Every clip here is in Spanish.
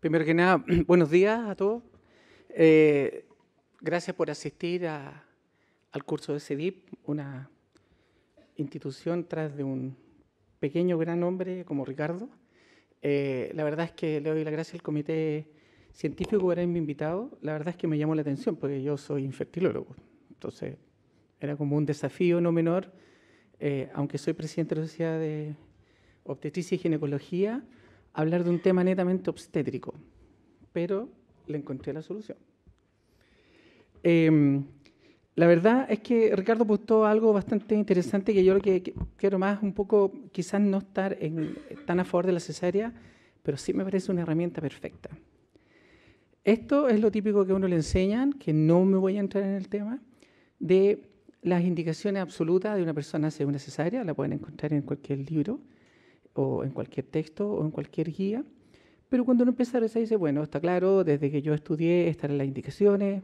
Primero que nada, buenos días a todos. Eh, gracias por asistir al curso de CEDIP, una institución tras de un pequeño gran hombre como Ricardo. Eh, la verdad es que le doy la gracia al comité científico por haberme invitado. La verdad es que me llamó la atención porque yo soy infectilólogo. Entonces, era como un desafío no menor, eh, aunque soy presidente de la Sociedad de Obstetricia y Ginecología hablar de un tema netamente obstétrico, pero le encontré la solución. Em, la verdad es que Ricardo postó algo bastante interesante que yo lo que, quiero más, un poco, quizás no estar en, tan a favor de la cesárea, pero sí me parece una herramienta perfecta. Esto es lo típico que a uno le enseñan, que no me voy a entrar en el tema, de las indicaciones absolutas de una persona según una cesárea, la pueden encontrar en cualquier libro, o en cualquier texto o en cualquier guía. Pero cuando uno empieza a rezar dice, bueno, está claro, desde que yo estudié eran las indicaciones.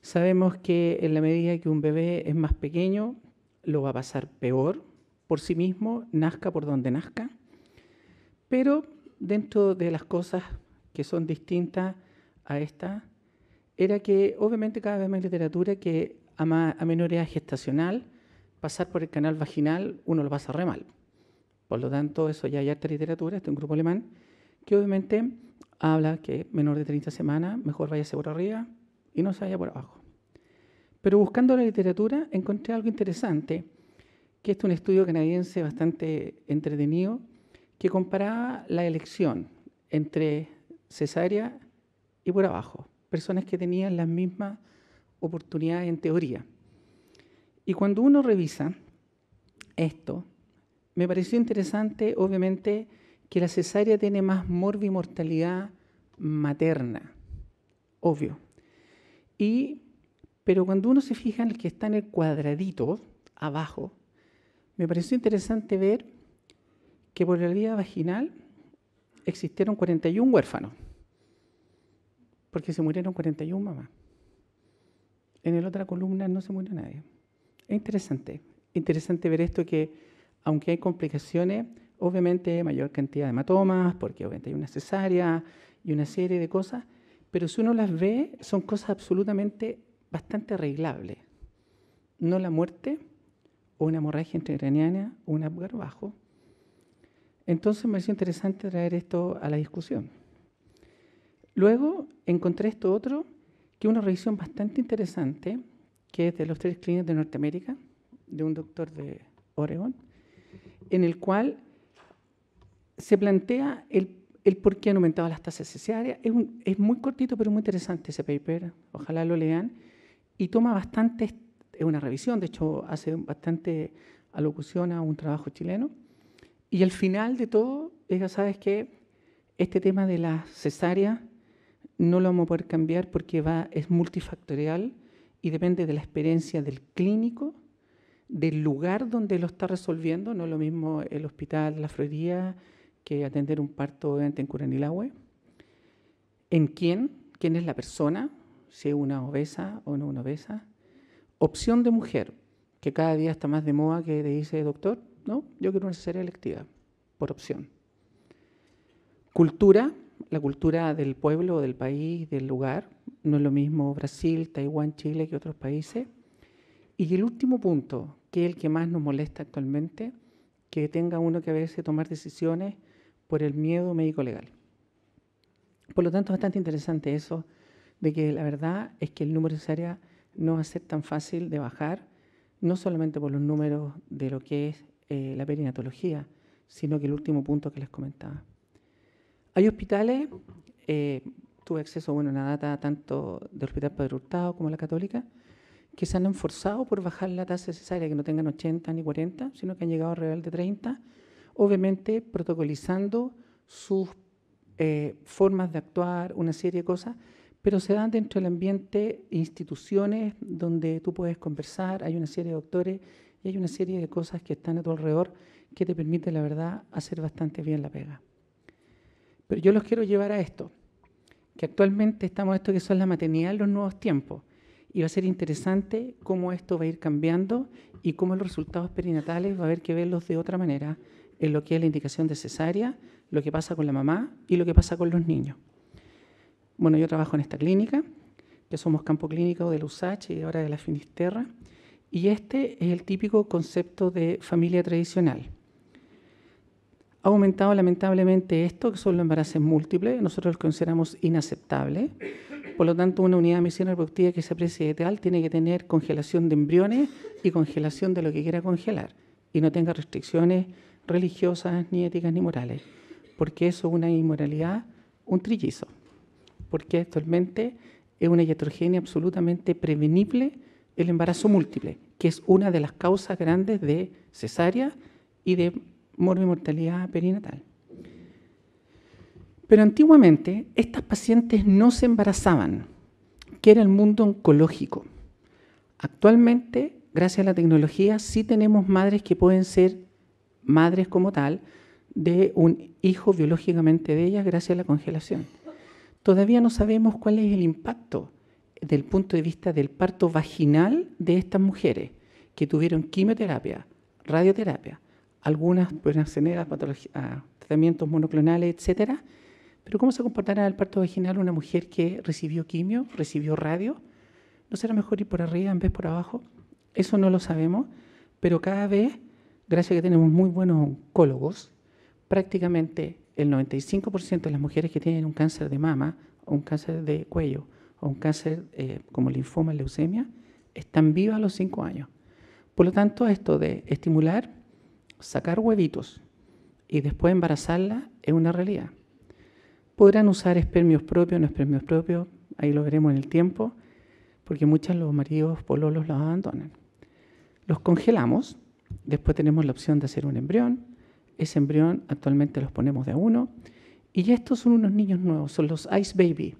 Sabemos que en la medida que un bebé es más pequeño, lo va a pasar peor por sí mismo, nazca por donde nazca. Pero dentro de las cosas que son distintas a esta, era que obviamente cada vez más literatura que a, menor edad gestacional, pasar por el canal vaginal, uno lo pasa re mal. Por lo tanto, eso ya hay harta literatura, este es un grupo alemán, que obviamente habla que menor de 30 semanas, mejor váyase por arriba y no se vaya por abajo. Pero buscando la literatura encontré algo interesante, que este es un estudio canadiense bastante entretenido, que comparaba la elección entre cesárea y por abajo, personas que tenían las mismas oportunidades en teoría. Y cuando uno revisa esto, me pareció interesante, obviamente, que la cesárea tiene más morbimortalidad materna, obvio. Y, pero cuando uno se fija en el que está en el cuadradito, abajo, me pareció interesante ver que por la vía vaginal existieron 41 huérfanos, porque se murieron 41 mamás. En la otra columna no se murió nadie. Es interesante, interesante ver esto que aunque hay complicaciones, obviamente mayor cantidad de hematomas, porque obviamente hay una cesárea y una serie de cosas, pero si uno las ve, son cosas absolutamente bastante arreglables. No la muerte, o una hemorragia intracraniana, un apgar bajo. Entonces me pareció interesante traer esto a la discusión. Luego encontré esto otro, que es una revisión bastante interesante, que es de los tres clínicos de Norteamérica, de un doctor de Oregon, en el cual se plantea el, por qué han aumentado las tasas cesáreas. Es, muy cortito, pero muy interesante ese paper, ojalá lo lean, y toma bastante, es una revisión, de hecho hace bastante alocución a un trabajo chileno, y al final de todo, ya sabes que este tema de la cesárea no lo vamos a poder cambiar porque va, es multifactorial y depende de la experiencia del clínico, del lugar donde lo está resolviendo, no es lo mismo el hospital La freudía... que atender un parto en Tencuranilahue. ¿En quién? ¿Quién es la persona? Si es una obesa o no una obesa. Opción de mujer, que cada día está más de moda que te dice, doctor, no, yo quiero una cesárea electiva, por opción. Cultura, la cultura del pueblo, del país, del lugar, no es lo mismo Brasil, Taiwán, Chile que otros países. Y el último punto, que es el que más nos molesta actualmente, que tenga uno que a veces tomar decisiones por el miedo médico-legal. Por lo tanto, es bastante interesante eso, de que la verdad es que el número de cesárea no va a ser tan fácil de bajar, no solamente por los números de lo que es eh, la perinatología, sino que el último punto que les comentaba. Hay hospitales, eh, tuve acceso bueno, a una data tanto del Hospital Padre Hurtado como la Católica, que se han enforzado por bajar la tasa necesaria, que no tengan 80 ni 40, sino que han llegado alrededor de 30, obviamente protocolizando sus eh, formas de actuar, una serie de cosas, pero se dan dentro del ambiente instituciones donde tú puedes conversar, hay una serie de doctores y hay una serie de cosas que están a tu alrededor que te permite, la verdad, hacer bastante bien la pega. Pero yo los quiero llevar a esto, que actualmente estamos esto que son la maternidad en los nuevos tiempos y va a ser interesante cómo esto va a ir cambiando y cómo los resultados perinatales va a haber que verlos de otra manera en lo que es la indicación de cesárea, lo que pasa con la mamá y lo que pasa con los niños. Bueno, yo trabajo en esta clínica, que somos campo clínico de la USACH y ahora de la Finisterra, y este es el típico concepto de familia tradicional. Ha aumentado lamentablemente esto, que son los embarazos múltiples, nosotros los consideramos inaceptables. Por lo tanto, una unidad de medicina reproductiva que se aprecie de tal tiene que tener congelación de embriones y congelación de lo que quiera congelar y no tenga restricciones religiosas, ni éticas, ni morales, porque eso es una inmoralidad, un trillizo, porque actualmente es una hiatrogenia absolutamente prevenible el embarazo múltiple, que es una de las causas grandes de cesárea y de morbi-mortalidad perinatal. Pero antiguamente estas pacientes no se embarazaban, que era el mundo oncológico. Actualmente, gracias a la tecnología, sí tenemos madres que pueden ser madres como tal de un hijo biológicamente de ellas gracias a la congelación. Todavía no sabemos cuál es el impacto del punto de vista del parto vaginal de estas mujeres que tuvieron quimioterapia, radioterapia, algunas pueden acceder a, ah, tratamientos monoclonales, etcétera. Pero ¿cómo se comportará el parto vaginal una mujer que recibió quimio, recibió radio? ¿No será mejor ir por arriba en vez por abajo? Eso no lo sabemos, pero cada vez, gracias a que tenemos muy buenos oncólogos, prácticamente el 95% de las mujeres que tienen un cáncer de mama, o un cáncer de cuello, o un cáncer eh, como linfoma, leucemia, están vivas a los 5 años. Por lo tanto, esto de estimular sacar huevitos y después embarazarla es una realidad. Podrán usar espermios propios, no espermios propios, ahí lo veremos en el tiempo, porque muchas los maridos pololos los abandonan. Los congelamos, después tenemos la opción de hacer un embrión. Ese embrión actualmente los ponemos de a uno. Y estos son unos niños nuevos, son los Ice Baby,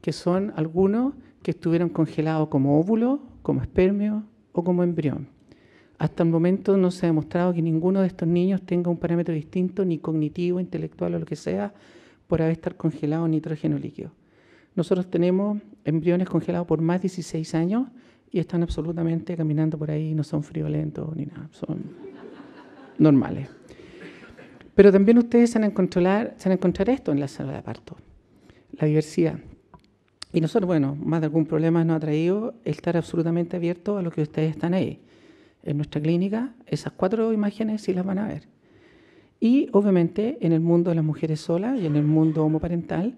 que son algunos que estuvieron congelados como óvulo, como espermio o como embrión. Hasta el momento no se ha demostrado que ninguno de estos niños tenga un parámetro distinto, ni cognitivo, intelectual o lo que sea, por haber estar congelado en nitrógeno líquido. Nosotros tenemos embriones congelados por más de 16 años y están absolutamente caminando por ahí, no son friolentos ni nada, son normales. Pero también ustedes se han encontrado esto en la sala de parto, la diversidad. Y nosotros, bueno, más de algún problema nos ha traído estar absolutamente abierto a lo que ustedes están ahí en nuestra clínica, esas cuatro imágenes sí las van a ver. Y obviamente en el mundo de las mujeres solas y en el mundo homoparental,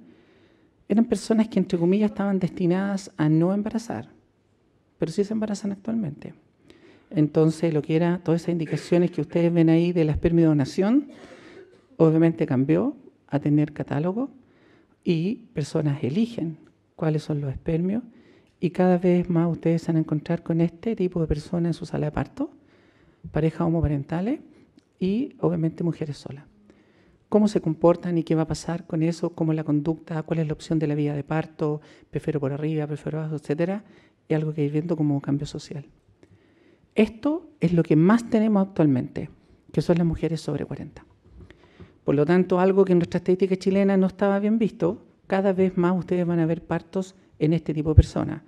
eran personas que entre comillas estaban destinadas a no embarazar, pero sí se embarazan actualmente. Entonces, lo que era todas esas indicaciones que ustedes ven ahí de la espermiodonación obviamente cambió a tener catálogo y personas eligen cuáles son los espermios y cada vez más ustedes van a encontrar con este tipo de personas en su sala de parto, parejas homoparentales y obviamente mujeres solas. ¿Cómo se comportan y qué va a pasar con eso? ¿Cómo la conducta? ¿Cuál es la opción de la vida de parto? ¿Prefiero por arriba? ¿Prefiero abajo? Etcétera. Es algo que ir viendo como cambio social. Esto es lo que más tenemos actualmente, que son las mujeres sobre 40. Por lo tanto, algo que en nuestra estadística chilena no estaba bien visto, cada vez más ustedes van a ver partos en este tipo de personas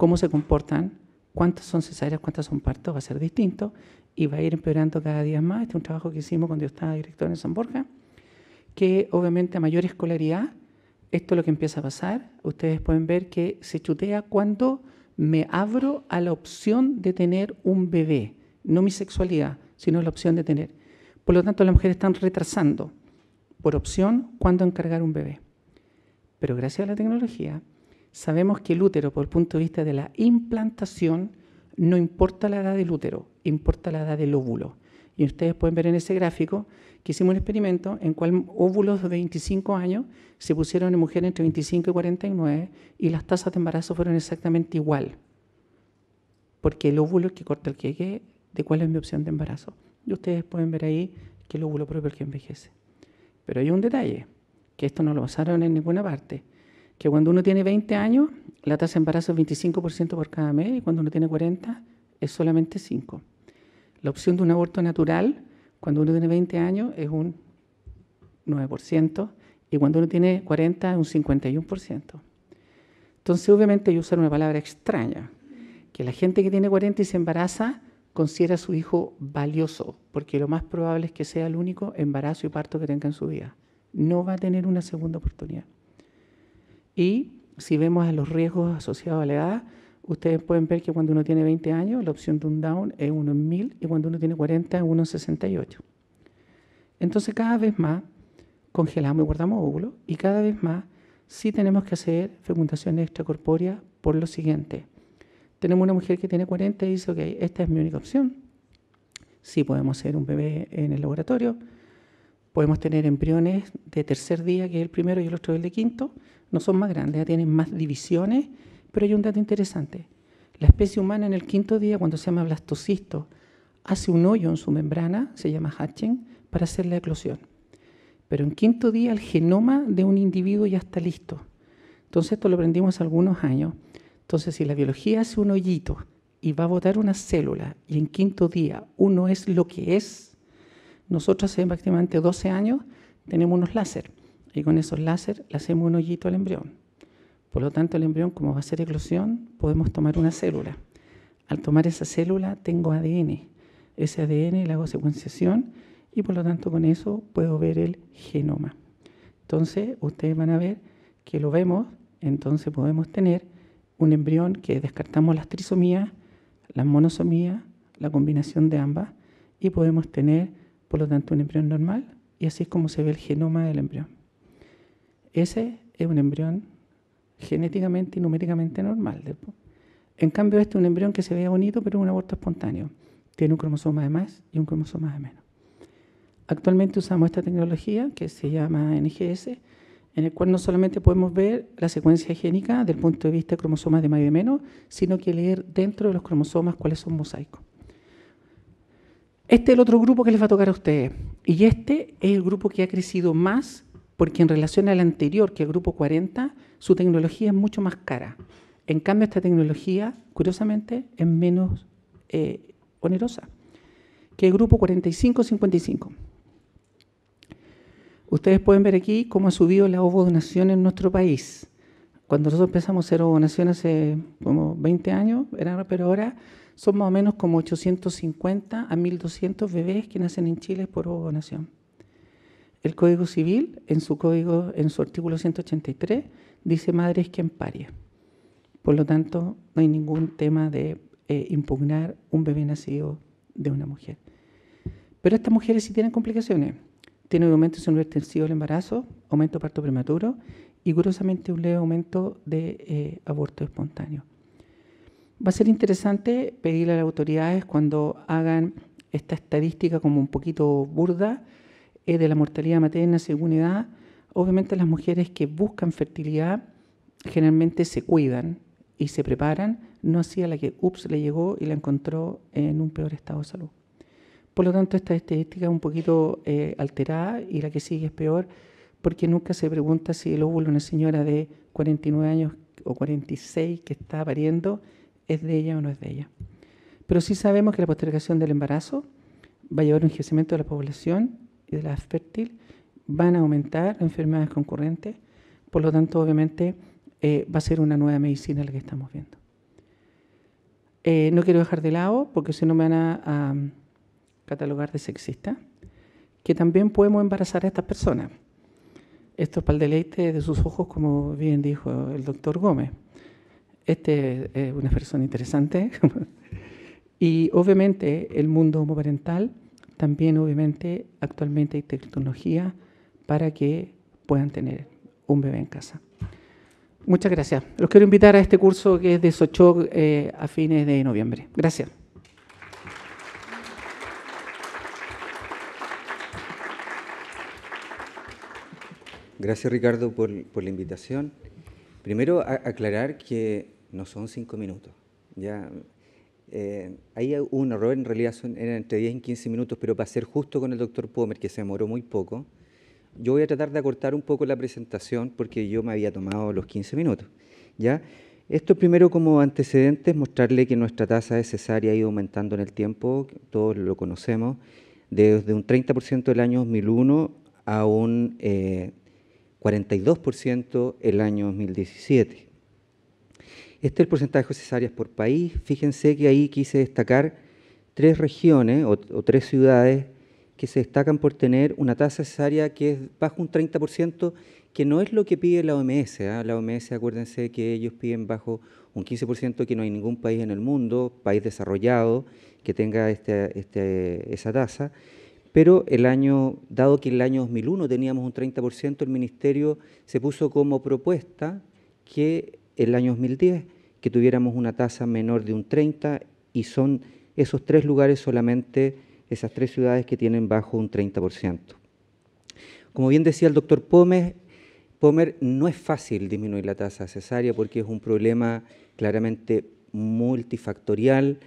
cómo se comportan, cuántas son cesáreas, cuántas son partos, va a ser distinto y va a ir empeorando cada día más. Este es un trabajo que hicimos cuando yo estaba director en San Borja, que obviamente a mayor escolaridad, esto es lo que empieza a pasar. Ustedes pueden ver que se chutea cuando me abro a la opción de tener un bebé, no mi sexualidad, sino la opción de tener. Por lo tanto, las mujeres están retrasando por opción cuándo encargar un bebé. Pero gracias a la tecnología, Sabemos que el útero, por el punto de vista de la implantación, no importa la edad del útero, importa la edad del óvulo. Y ustedes pueden ver en ese gráfico que hicimos un experimento en cual óvulos de 25 años se pusieron en mujeres entre 25 y 49 y las tasas de embarazo fueron exactamente igual. Porque el óvulo es que corta el que de cuál es mi opción de embarazo. Y ustedes pueden ver ahí que el óvulo propio es el que envejece. Pero hay un detalle, que esto no lo basaron en ninguna parte que cuando uno tiene 20 años, la tasa de embarazo es 25% por cada mes y cuando uno tiene 40 es solamente 5. La opción de un aborto natural, cuando uno tiene 20 años, es un 9% y cuando uno tiene 40 es un 51%. Entonces, obviamente, yo usar una palabra extraña, que la gente que tiene 40 y se embaraza considera a su hijo valioso, porque lo más probable es que sea el único embarazo y parto que tenga en su vida. No va a tener una segunda oportunidad. Y si vemos los riesgos asociados a la edad, ustedes pueden ver que cuando uno tiene 20 años, la opción de un down es 1 en 1000 y cuando uno tiene 40 es 1 en 68. Entonces cada vez más congelamos y guardamos óvulos y cada vez más sí tenemos que hacer fecundaciones extracorpóreas por lo siguiente. Tenemos una mujer que tiene 40 y dice, ok, esta es mi única opción. Sí podemos hacer un bebé en el laboratorio, podemos tener embriones de tercer día, que es el primero, y el otro es el de quinto, no son más grandes, ya tienen más divisiones, pero hay un dato interesante. La especie humana en el quinto día, cuando se llama blastocisto, hace un hoyo en su membrana, se llama hatching, para hacer la eclosión. Pero en quinto día el genoma de un individuo ya está listo. Entonces esto lo aprendimos algunos años. Entonces si la biología hace un hoyito y va a botar una célula y en quinto día uno es lo que es, nosotros hace prácticamente 12 años tenemos unos láser y con esos láser le hacemos un hoyito al embrión. Por lo tanto, el embrión, como va a ser eclosión, podemos tomar una célula. Al tomar esa célula tengo ADN. Ese ADN le hago secuenciación y por lo tanto con eso puedo ver el genoma. Entonces, ustedes van a ver que lo vemos, entonces podemos tener un embrión que descartamos las trisomías, las monosomías, la combinación de ambas, y podemos tener, por lo tanto, un embrión normal, y así es como se ve el genoma del embrión. Ese es un embrión genéticamente y numéricamente normal. En cambio, este es un embrión que se vea bonito, pero es un aborto espontáneo. Tiene un cromosoma de más y un cromosoma de menos. Actualmente usamos esta tecnología que se llama NGS, en el cual no solamente podemos ver la secuencia génica del punto de vista de cromosomas de más y de menos, sino que leer dentro de los cromosomas cuáles son mosaicos. Este es el otro grupo que les va a tocar a ustedes. Y este es el grupo que ha crecido más porque en relación al anterior, que el grupo 40, su tecnología es mucho más cara. En cambio, esta tecnología, curiosamente, es menos eh, onerosa que el grupo 45-55. Ustedes pueden ver aquí cómo ha subido la donación en nuestro país. Cuando nosotros empezamos a hacer donación hace como 20 años, pero ahora son más o menos como 850 a 1200 bebés que nacen en Chile por ovodonación. El Código Civil, en su código, artículo 183, dice madres que paria. Por lo tanto, no hay ningún tema de eh, impugnar un bebé nacido de una mujer. Pero estas mujeres sí tienen complicaciones. Tienen un aumento tensivo del embarazo, aumento de parto prematuro y curiosamente un leve aumento de eh, aborto espontáneo. Va a ser interesante pedirle a las autoridades cuando hagan esta estadística como un poquito burda, eh, de la mortalidad materna según edad, obviamente las mujeres que buscan fertilidad generalmente se cuidan y se preparan, no así a la que, ups, le llegó y la encontró en un peor estado de salud. Por lo tanto, esta estadística es un poquito eh, alterada y la que sigue es peor porque nunca se pregunta si el óvulo de una señora de 49 años o 46 que está pariendo es de ella o no es de ella. Pero sí sabemos que la postergación del embarazo va a llevar a un envejecimiento de la población y de la fértil van a aumentar enfermedades concurrentes. Por lo tanto, obviamente, eh, va a ser una nueva medicina la que estamos viendo. Eh, no quiero dejar de lado, porque si no me van a, catalogar de sexista, que también podemos embarazar a estas personas. Esto es para el deleite de sus ojos, como bien dijo el doctor Gómez. Este es una persona interesante. y obviamente el mundo homoparental también obviamente actualmente hay tecnología para que puedan tener un bebé en casa. Muchas gracias. Los quiero invitar a este curso que es de Sochoc eh, a fines de noviembre. Gracias. Gracias Ricardo por, la invitación. Primero aclarar que no son cinco minutos. Ya eh, hay ahí un error, en realidad son, eran entre 10 y 15 minutos, pero para ser justo con el doctor Pomer, que se demoró muy poco, yo voy a tratar de acortar un poco la presentación porque yo me había tomado los 15 minutos. ¿ya? Esto primero como antecedentes, mostrarle que nuestra tasa de cesárea ha ido aumentando en el tiempo, todos lo conocemos, desde un 30% el año 2001 a un 42% eh, el año 2017. Este es el porcentaje de cesáreas por país. Fíjense que ahí quise destacar tres regiones o, tres ciudades que se destacan por tener una tasa cesárea que es bajo un 30%, que no es lo que pide la OMS. ¿ah? La OMS, acuérdense que ellos piden bajo un 15%, que no hay ningún país en el mundo, país desarrollado, que tenga este, este esa tasa. Pero el año, dado que en el año 2001 teníamos un 30%, el Ministerio se puso como propuesta que el año 2010, que tuviéramos una tasa menor de un 30 y son esos tres lugares solamente, esas tres ciudades que tienen bajo un 30%. Como bien decía el doctor Pomer, Pomer no es fácil disminuir la tasa cesárea porque es un problema claramente multifactorial,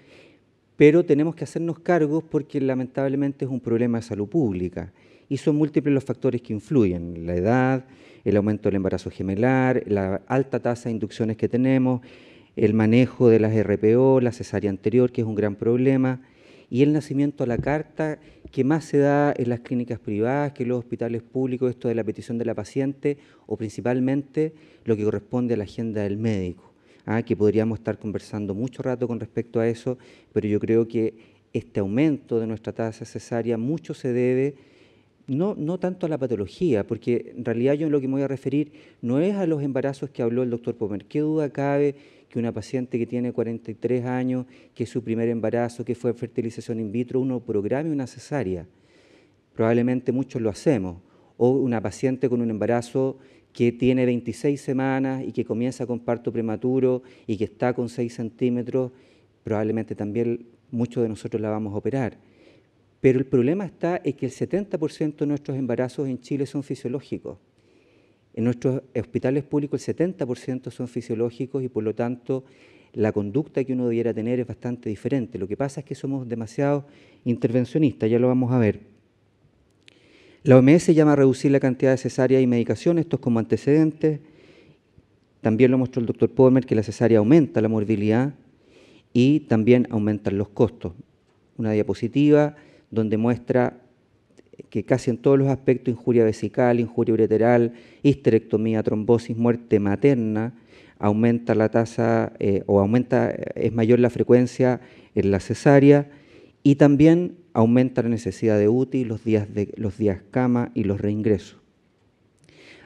pero tenemos que hacernos cargos porque lamentablemente es un problema de salud pública y son múltiples los factores que influyen, la edad, el aumento del embarazo gemelar, la alta tasa de inducciones que tenemos, el manejo de las RPO, la cesárea anterior, que es un gran problema, y el nacimiento a la carta, que más se da en las clínicas privadas que en los hospitales públicos, esto de la petición de la paciente, o principalmente lo que corresponde a la agenda del médico. ¿ah? que podríamos estar conversando mucho rato con respecto a eso, pero yo creo que este aumento de nuestra tasa cesárea mucho se debe no, no tanto a la patología, porque en realidad yo en lo que me voy a referir no es a los embarazos que habló el doctor Pomer. ¿Qué duda cabe que una paciente que tiene 43 años, que es su primer embarazo, que fue fertilización in vitro, uno programe una cesárea? Probablemente muchos lo hacemos. O una paciente con un embarazo que tiene 26 semanas y que comienza con parto prematuro y que está con 6 centímetros, probablemente también muchos de nosotros la vamos a operar. Pero el problema está en que el 70% de nuestros embarazos en Chile son fisiológicos. En nuestros hospitales públicos el 70% son fisiológicos y por lo tanto la conducta que uno debiera tener es bastante diferente. Lo que pasa es que somos demasiado intervencionistas, ya lo vamos a ver. La OMS llama a reducir la cantidad de cesáreas y medicación, esto es como antecedentes. También lo mostró el doctor Pomer que la cesárea aumenta la morbilidad y también aumentan los costos. Una diapositiva donde muestra que casi en todos los aspectos, injuria vesical, injuria ureteral, histerectomía, trombosis, muerte materna, aumenta la tasa eh, o aumenta, es mayor la frecuencia en la cesárea y también aumenta la necesidad de UTI, los días, de, los días cama y los reingresos.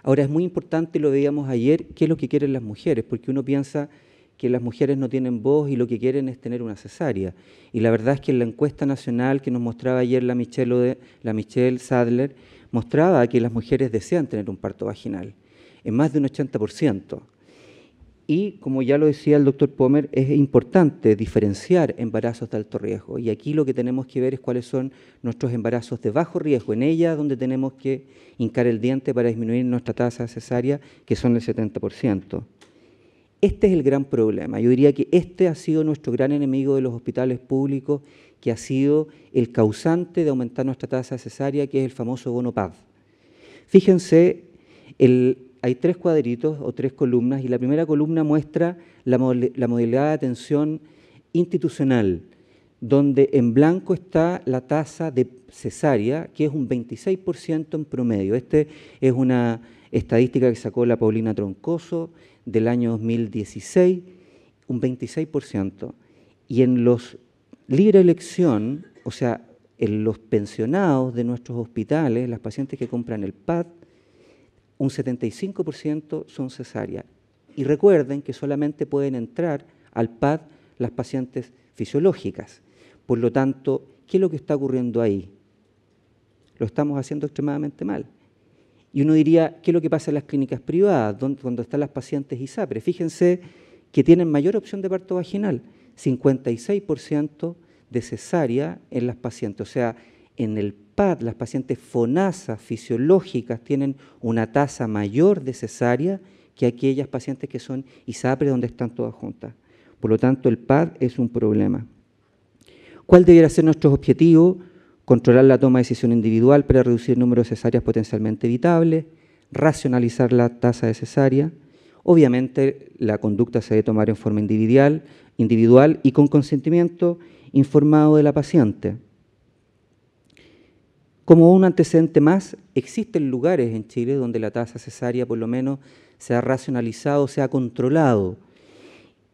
Ahora es muy importante, lo veíamos ayer, qué es lo que quieren las mujeres, porque uno piensa que las mujeres no tienen voz y lo que quieren es tener una cesárea. Y la verdad es que en la encuesta nacional que nos mostraba ayer la Michelle, la Michelle Sadler, mostraba que las mujeres desean tener un parto vaginal, en más de un 80%. Y como ya lo decía el doctor Pomer, es importante diferenciar embarazos de alto riesgo. Y aquí lo que tenemos que ver es cuáles son nuestros embarazos de bajo riesgo, en ella donde tenemos que hincar el diente para disminuir nuestra tasa cesárea, que son el 70%. Este es el gran problema. Yo diría que este ha sido nuestro gran enemigo de los hospitales públicos, que ha sido el causante de aumentar nuestra tasa cesárea, que es el famoso bono Fíjense, hay tres cuadritos o tres columnas y la primera columna muestra la, la modalidad de atención institucional, donde en blanco está la tasa de cesárea, que es un 26% en promedio. Esta es una estadística que sacó la Paulina Troncoso del año 2016 un 26%, y en los libre elección, o sea, en los pensionados de nuestros hospitales, las pacientes que compran el PAD, un 75% son cesáreas. Y recuerden que solamente pueden entrar al PAD las pacientes fisiológicas. Por lo tanto, ¿qué es lo que está ocurriendo ahí? Lo estamos haciendo extremadamente mal. Y uno diría, ¿qué es lo que pasa en las clínicas privadas, donde, están las pacientes ISAPRE? Fíjense que tienen mayor opción de parto vaginal, 56% de cesárea en las pacientes. O sea, en el PAD, las pacientes FONASA fisiológicas tienen una tasa mayor de cesárea que aquellas pacientes que son ISAPRE, donde están todas juntas. Por lo tanto, el PAD es un problema. ¿Cuál debería ser nuestro objetivo? controlar la toma de decisión individual para reducir el número de cesáreas potencialmente evitables, racionalizar la tasa de cesárea. Obviamente la conducta se debe tomar en forma individual, individual y con consentimiento informado de la paciente. Como un antecedente más, existen lugares en Chile donde la tasa cesárea por lo menos se ha racionalizado, se ha controlado.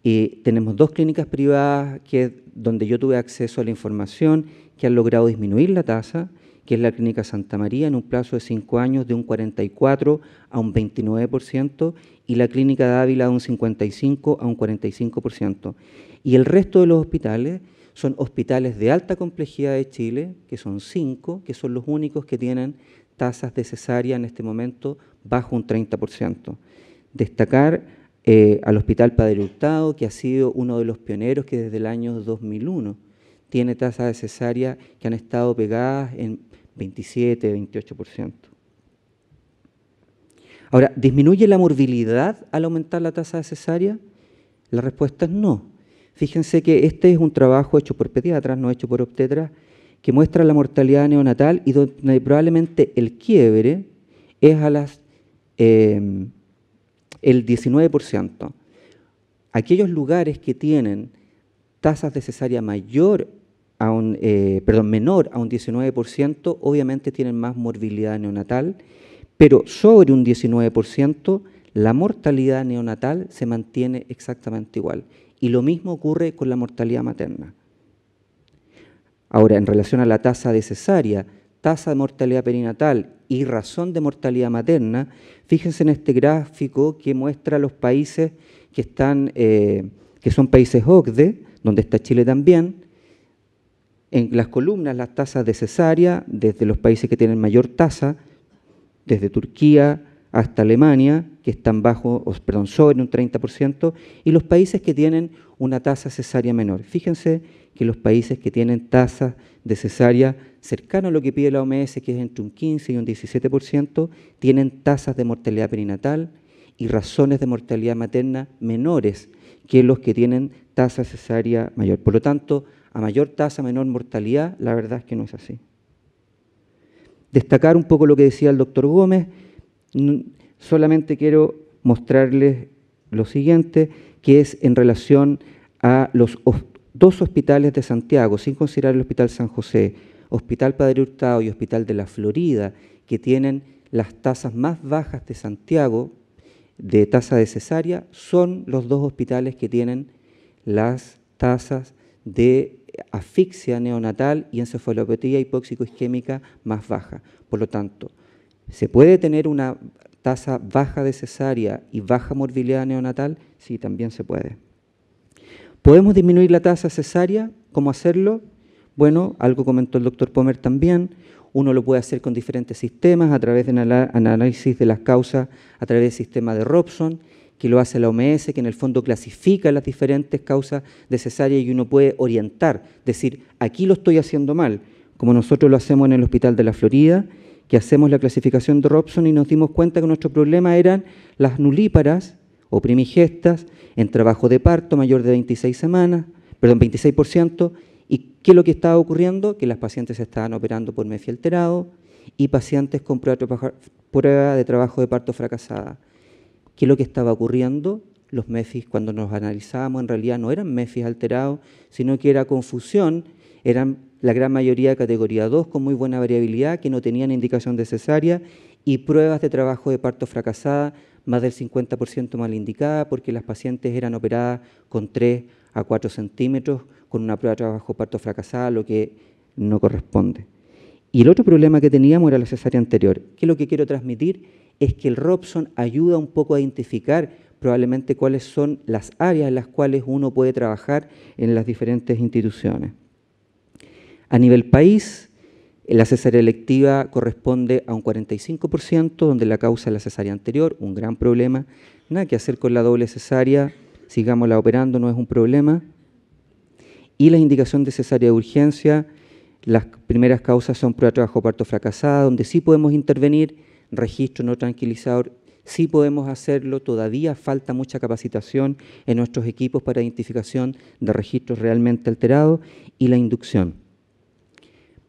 Eh, tenemos dos clínicas privadas que, donde yo tuve acceso a la información que han logrado disminuir la tasa, que es la Clínica Santa María, en un plazo de cinco años de un 44 a un 29%, y la Clínica de Ávila de un 55 a un 45%. Y el resto de los hospitales son hospitales de alta complejidad de Chile, que son cinco, que son los únicos que tienen tasas de cesárea en este momento bajo un 30%. Destacar eh, al Hospital Padre Hurtado, que ha sido uno de los pioneros que desde el año 2001 tiene tasas de cesárea que han estado pegadas en 27, 28%. Ahora, ¿disminuye la morbilidad al aumentar la tasa de cesárea? La respuesta es no. Fíjense que este es un trabajo hecho por pediatras, no hecho por obstetras, que muestra la mortalidad neonatal y donde probablemente el quiebre es a las em, el 19%. Aquellos lugares que tienen tasas de cesárea mayor eh, perdón, menor a un 19%, obviamente tienen más morbilidad neonatal, pero sobre un 19% la mortalidad neonatal se mantiene exactamente igual. Y lo mismo ocurre con la mortalidad materna. Ahora, en relación a la tasa de cesárea, tasa de mortalidad perinatal y razón de mortalidad materna, fíjense en este gráfico que muestra los países que, están, eh, que son países OCDE, donde está Chile también, en las columnas, las tasas de cesárea, desde los países que tienen mayor tasa, desde Turquía hasta Alemania, que están bajo, perdón, sobre un 30%, y los países que tienen una tasa cesárea menor. Fíjense que los países que tienen tasas de cesárea cercano a lo que pide la OMS, que es entre un 15 y un 17%, tienen tasas de mortalidad perinatal y razones de mortalidad materna menores que los que tienen tasa cesárea mayor. Por lo tanto, a mayor tasa, menor mortalidad, la verdad es que no es así. Destacar un poco lo que decía el doctor Gómez, solamente quiero mostrarles lo siguiente, que es en relación a los dos hospitales de Santiago, sin considerar el Hospital San José, Hospital Padre Hurtado y Hospital de la Florida, que tienen las tasas más bajas de Santiago de tasa de cesárea, son los dos hospitales que tienen las tasas de asfixia neonatal y encefalopatía hipóxico-isquémica más baja. Por lo tanto, ¿se puede tener una tasa baja de cesárea y baja morbilidad neonatal? Sí, también se puede. ¿Podemos disminuir la tasa cesárea? ¿Cómo hacerlo? Bueno, algo comentó el doctor Pomer también. Uno lo puede hacer con diferentes sistemas, a través del análisis de las causas, a través del sistema de Robson, que lo hace la OMS, que en el fondo clasifica las diferentes causas de y uno puede orientar, decir, aquí lo estoy haciendo mal, como nosotros lo hacemos en el Hospital de la Florida, que hacemos la clasificación de Robson y nos dimos cuenta que nuestro problema eran las nulíparas o primigestas en trabajo de parto mayor de 26 semanas, perdón, 26%, y qué es lo que estaba ocurriendo, que las pacientes estaban operando por mefi alterado y pacientes con prueba de trabajo de parto fracasada que lo que estaba ocurriendo, los MEFIs cuando nos analizábamos en realidad no eran MEFIs alterados, sino que era confusión, eran la gran mayoría de categoría 2 con muy buena variabilidad, que no tenían indicación necesaria y pruebas de trabajo de parto fracasada, más del 50% mal indicada, porque las pacientes eran operadas con 3 a 4 centímetros con una prueba de trabajo de parto fracasada, lo que no corresponde. Y el otro problema que teníamos era la cesárea anterior. ¿Qué es lo que quiero transmitir? Es que el Robson ayuda un poco a identificar probablemente cuáles son las áreas en las cuales uno puede trabajar en las diferentes instituciones. A nivel país, la cesárea electiva corresponde a un 45%, donde la causa es la cesárea anterior, un gran problema. Nada que hacer con la doble cesárea, sigámosla operando, no es un problema. Y la indicación de cesárea de urgencia las primeras causas son prueba de trabajo parto fracasada, donde sí podemos intervenir, registro no tranquilizador, sí podemos hacerlo, todavía falta mucha capacitación en nuestros equipos para identificación de registros realmente alterados y la inducción.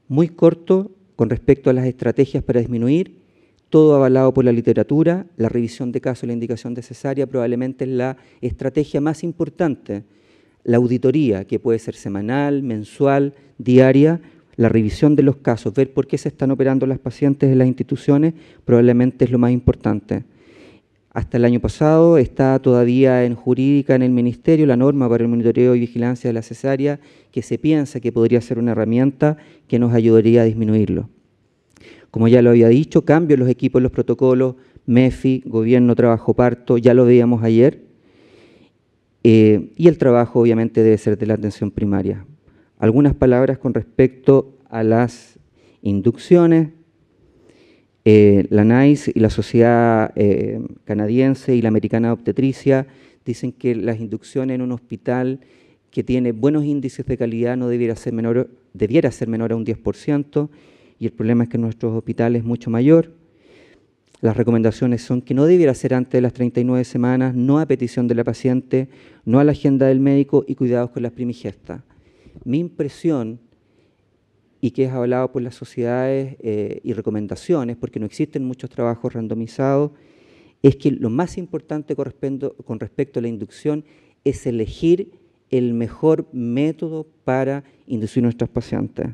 Muy corto con respecto a las estrategias para disminuir, todo avalado por la literatura, la revisión de casos y la indicación necesaria probablemente es la estrategia más importante la auditoría, que puede ser semanal, mensual, diaria, la revisión de los casos, ver por qué se están operando las pacientes en las instituciones, probablemente es lo más importante. Hasta el año pasado está todavía en jurídica en el Ministerio la norma para el monitoreo y vigilancia de la cesárea que se piensa que podría ser una herramienta que nos ayudaría a disminuirlo. Como ya lo había dicho, cambio los equipos, los protocolos, MEFI, Gobierno, Trabajo, Parto, ya lo veíamos ayer. Eh, y el trabajo obviamente debe ser de la atención primaria, algunas palabras con respecto a las inducciones. Eh, la NICE y la Sociedad eh, Canadiense y la Americana Obstetricia dicen que las inducciones en un hospital que tiene buenos índices de calidad no debiera ser menor, debiera ser menor a un 10%, y el problema es que en nuestros hospitales es mucho mayor. Las recomendaciones son que no debiera ser antes de las 39 semanas, no a petición de la paciente, no a la agenda del médico y cuidados con las primigestas. Mi impresión, y que es hablado por las sociedades eh, y recomendaciones, porque no existen muchos trabajos randomizados, es que lo más importante con respecto, a la inducción es elegir el mejor método para inducir a nuestros pacientes.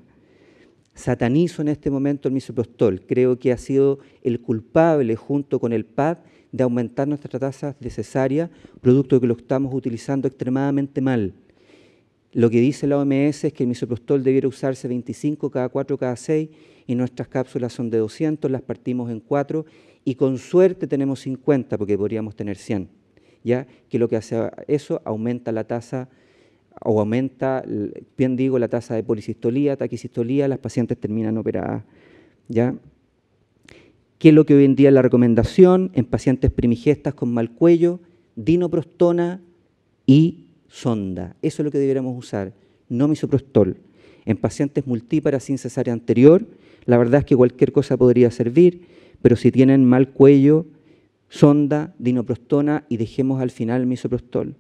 Satanizo en este momento el misoprostol. Creo que ha sido el culpable, junto con el PAD, de aumentar nuestras tasas de cesárea, producto de que lo estamos utilizando extremadamente mal. Lo que dice la OMS es que el misoprostol debiera usarse 25 cada 4 cada 6 y nuestras cápsulas son de 200, las partimos en 4 y con suerte tenemos 50 porque podríamos tener 100. ¿Ya? Que lo que hace eso aumenta la tasa o aumenta, bien digo, la tasa de polisistolía, taquisistolía, las pacientes terminan operadas. ¿Ya? ¿Qué es lo que hoy en día es la recomendación en pacientes primigestas con mal cuello? Dinoprostona y sonda. Eso es lo que deberíamos usar, no misoprostol. En pacientes multíparas sin cesárea anterior, la verdad es que cualquier cosa podría servir, pero si tienen mal cuello, sonda, dinoprostona y dejemos al final misoprostol.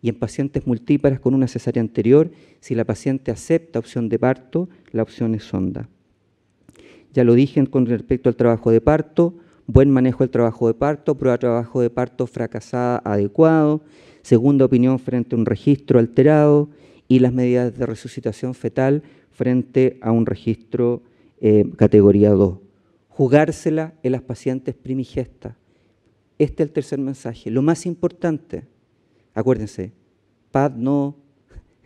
Y en pacientes multíparas con una cesárea anterior, si la paciente acepta opción de parto, la opción es sonda. Ya lo dije con respecto al trabajo de parto, buen manejo del trabajo de parto, prueba de trabajo de parto fracasada adecuado, segunda opinión frente a un registro alterado y las medidas de resucitación fetal frente a un registro eh, categoría 2. Jugársela en las pacientes primigestas. Este es el tercer mensaje. Lo más importante, acuérdense, PAD no,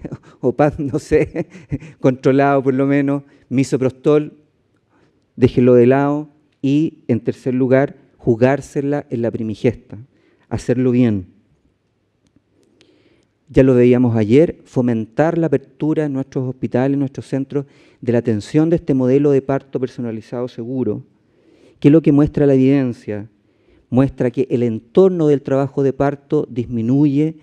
o PAD no sé, controlado por lo menos, misoprostol, déjelo de lado, y en tercer lugar, jugársela en la primigesta, hacerlo bien ya lo veíamos ayer, fomentar la apertura en nuestros hospitales, en nuestros centros, de la atención de este modelo de parto personalizado seguro, que es lo que muestra la evidencia, muestra que el entorno del trabajo de parto disminuye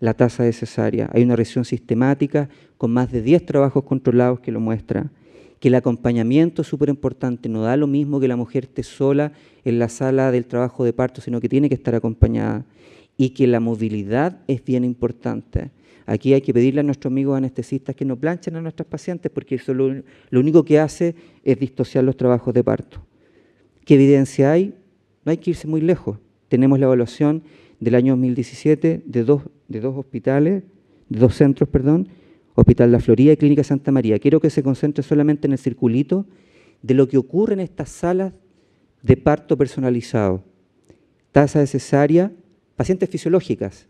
la tasa de cesárea. Hay una revisión sistemática con más de 10 trabajos controlados que lo muestra. Que el acompañamiento es súper importante. No da lo mismo que la mujer esté sola en la sala del trabajo de parto, sino que tiene que estar acompañada y que la movilidad es bien importante. Aquí hay que pedirle a nuestros amigos anestesistas que no planchen a nuestras pacientes porque eso lo, único que hace es distociar los trabajos de parto. ¿Qué evidencia hay? No hay que irse muy lejos. Tenemos la evaluación del año 2017 de dos, de dos hospitales, de dos centros, perdón, Hospital La Florida y Clínica Santa María. Quiero que se concentre solamente en el circulito de lo que ocurre en estas salas de parto personalizado. Tasa de cesárea pacientes fisiológicas,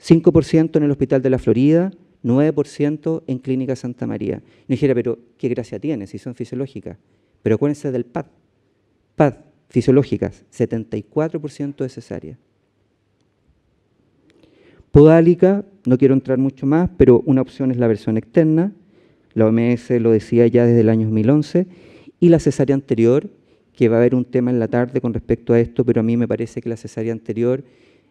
5% en el Hospital de la Florida, 9% en Clínica Santa María. Y dijera, pero qué gracia tiene si son fisiológicas. Pero acuérdense del PAD. PAD, fisiológicas, 74% de cesárea. Podálica, no quiero entrar mucho más, pero una opción es la versión externa. La OMS lo decía ya desde el año 2011. Y la cesárea anterior, que va a haber un tema en la tarde con respecto a esto, pero a mí me parece que la cesárea anterior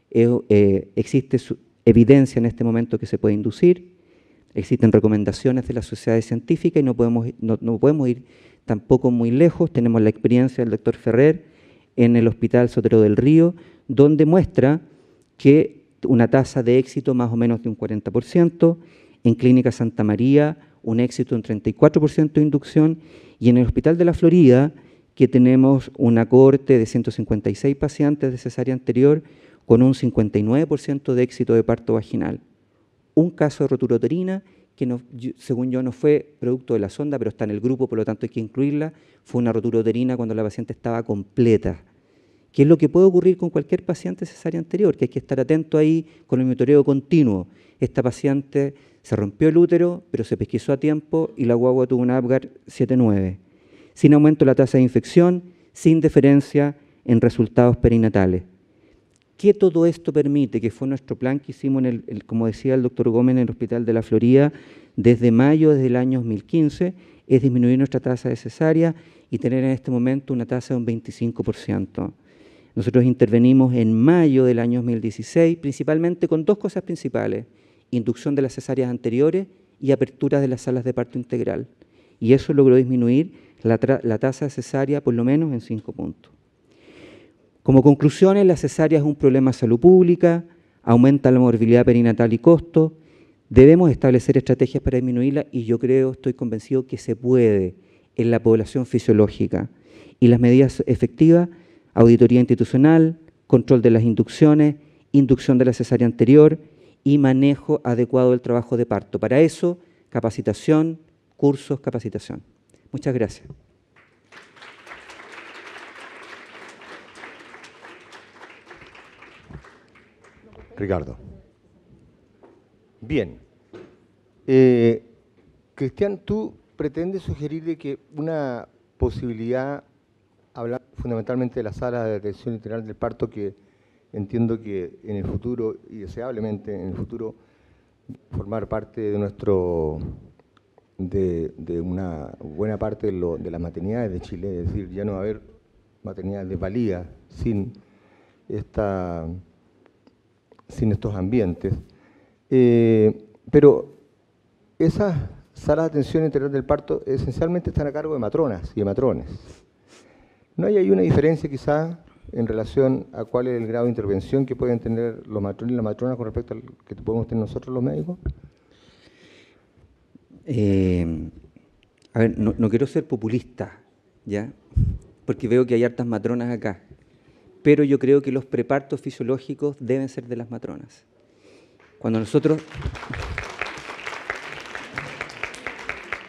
eh, eh, existe evidencia en este momento que se puede inducir, existen recomendaciones de la sociedad científica y no podemos, no podemos ir tampoco muy lejos. Tenemos la experiencia del doctor Ferrer en el Hospital Sotero del Río, donde muestra que una tasa de éxito más o menos de un 40%, en Clínica Santa María un éxito de un 34% de inducción y en el Hospital de la Florida que tenemos una corte de 156 pacientes de cesárea anterior con un 59% de éxito de parto vaginal. Un caso de roturoterina que según yo no fue producto de la sonda, pero está en el grupo, por lo tanto hay que incluirla, fue una roturoterina cuando la paciente estaba completa, ¿Qué es lo que puede ocurrir con cualquier paciente cesárea anterior, que hay que estar atento ahí con el monitoreo continuo. Esta paciente se rompió el útero, pero se pesquisó a tiempo y la guagua tuvo un APGAR 7.9 sin aumento de la tasa de infección, sin diferencia en resultados perinatales. ¿Qué todo esto permite? Que fue nuestro plan que hicimos, como decía el doctor Gómez, en el Hospital de la Florida desde mayo, desde año 2015, es disminuir nuestra tasa de cesárea y tener en este momento una tasa de un 25%. Nosotros intervenimos en mayo del año 2016, principalmente con dos cosas principales, inducción de las cesáreas anteriores y apertura de las salas de parto integral. Y eso logró disminuir la, tasa de cesárea por lo menos en 5 puntos. Como conclusiones, la cesárea es un problema de salud pública, aumenta la morbilidad perinatal y costo, debemos establecer estrategias para disminuirla y yo creo, estoy convencido que se puede en la población fisiológica. Y las medidas efectivas, auditoría institucional, control de las inducciones, inducción de la cesárea anterior y manejo adecuado del trabajo de parto. Para eso, capacitación, cursos, capacitación. Muchas gracias. Ricardo. Bien. Eh, Cristian, tú pretendes de que una posibilidad, hablando fundamentalmente de la sala de atención literal del parto, que entiendo que en el futuro, y deseablemente en el futuro, formar parte de nuestro de, una buena parte de, las maternidades de Chile, es decir, ya no va a haber maternidades de valía sin, esta, sin estos ambientes. Eh, pero esas salas de atención integral del parto esencialmente están a cargo de matronas y de matrones. No hay ahí una diferencia quizás en relación a cuál es el grado de intervención que pueden tener los matrones y las matronas con respecto al que podemos tener nosotros los médicos. Eh, a ver, no, quiero ser populista, ¿ya? Porque veo que hay hartas matronas acá. Pero yo creo que los prepartos fisiológicos deben ser de las matronas. Cuando nosotros.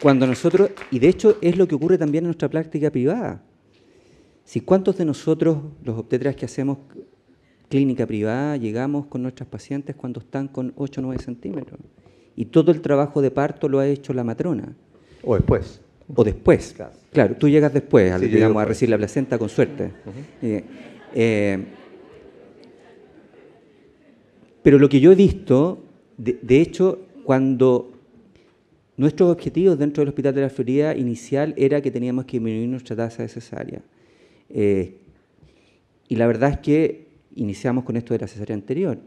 Cuando nosotros. Y de hecho es lo que ocurre también en nuestra práctica privada. Si cuántos de nosotros, los obstetras que hacemos clínica privada, llegamos con nuestras pacientes cuando están con 8 o 9 centímetros y todo el trabajo de parto lo ha hecho la matrona. O después. O después. Claro, tú llegas después, a recibir la placenta con suerte. Eh, eh, pero lo que yo he visto, de, hecho, cuando nuestros objetivos dentro del Hospital de la Florida inicial era que teníamos que disminuir nuestra tasa de cesárea. Eh, y la verdad es que iniciamos con esto de la cesárea anterior.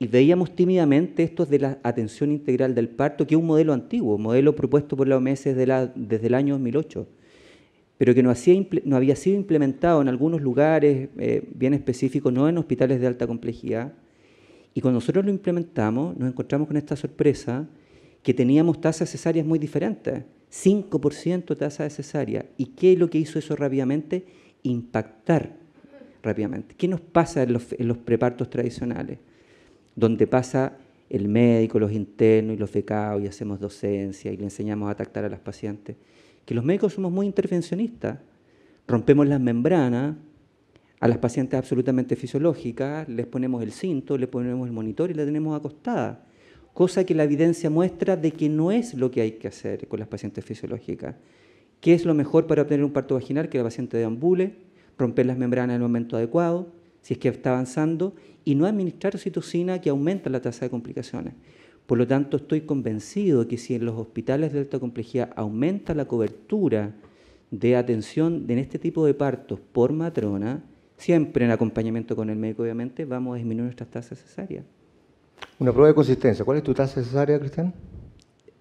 Y veíamos tímidamente esto de la atención integral del parto, que es un modelo antiguo, modelo propuesto por la OMS desde, la, desde el año 2008, pero que no, había sido implementado en algunos lugares eh, bien específicos, no en hospitales de alta complejidad. Y cuando nosotros lo implementamos, nos encontramos con esta sorpresa que teníamos tasas cesáreas muy diferentes, 5% tasa de cesárea. ¿Y qué es lo que hizo eso rápidamente? Impactar rápidamente. ¿Qué nos pasa en los prepartos tradicionales? donde pasa el médico, los internos y los becados y hacemos docencia y le enseñamos a tactar a las pacientes, que los médicos somos muy intervencionistas, rompemos las membranas, a las pacientes absolutamente fisiológicas, les ponemos el cinto, les ponemos el monitor y la tenemos acostada, cosa que la evidencia muestra de que no es lo que hay que hacer con las pacientes fisiológicas. ¿Qué es lo mejor para obtener un parto vaginal? Que la paciente deambule, romper las membranas en el momento adecuado, si es que está avanzando, y no administrar citocina que aumenta la tasa de complicaciones. Por lo tanto, estoy convencido que si en los hospitales de alta complejidad aumenta la cobertura de atención en este tipo de partos por matrona, siempre en acompañamiento con el médico, obviamente, vamos a disminuir nuestras tasas cesáreas. Una prueba de consistencia. ¿Cuál es tu tasa cesárea, Cristian?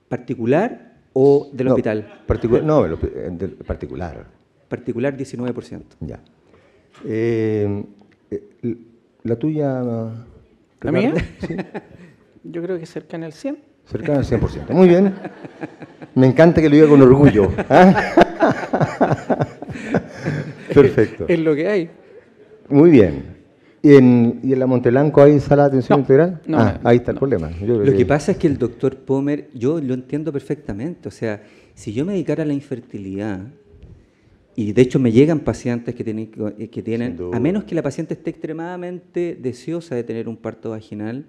¿Particular o del hospital? no, eh, del particular. Particular 19%. Ya. Eh, eh, la tuya... ¿La mía? Yo creo que cercana al 100. Cercana al 100%. Muy bien. Me encanta que lo diga con orgullo. ¿ah? Perfecto. Es lo que hay. Muy bien. ¿Y en, la Montelanco hay sala de atención integral? Ah, ahí está el problema. lo que, que, pasa es que el doctor Pomer, yo lo entiendo perfectamente. O sea, si yo me dedicara a la infertilidad, y de hecho me llegan pacientes que tienen, eh, a menos que la paciente esté extremadamente deseosa de tener un parto vaginal,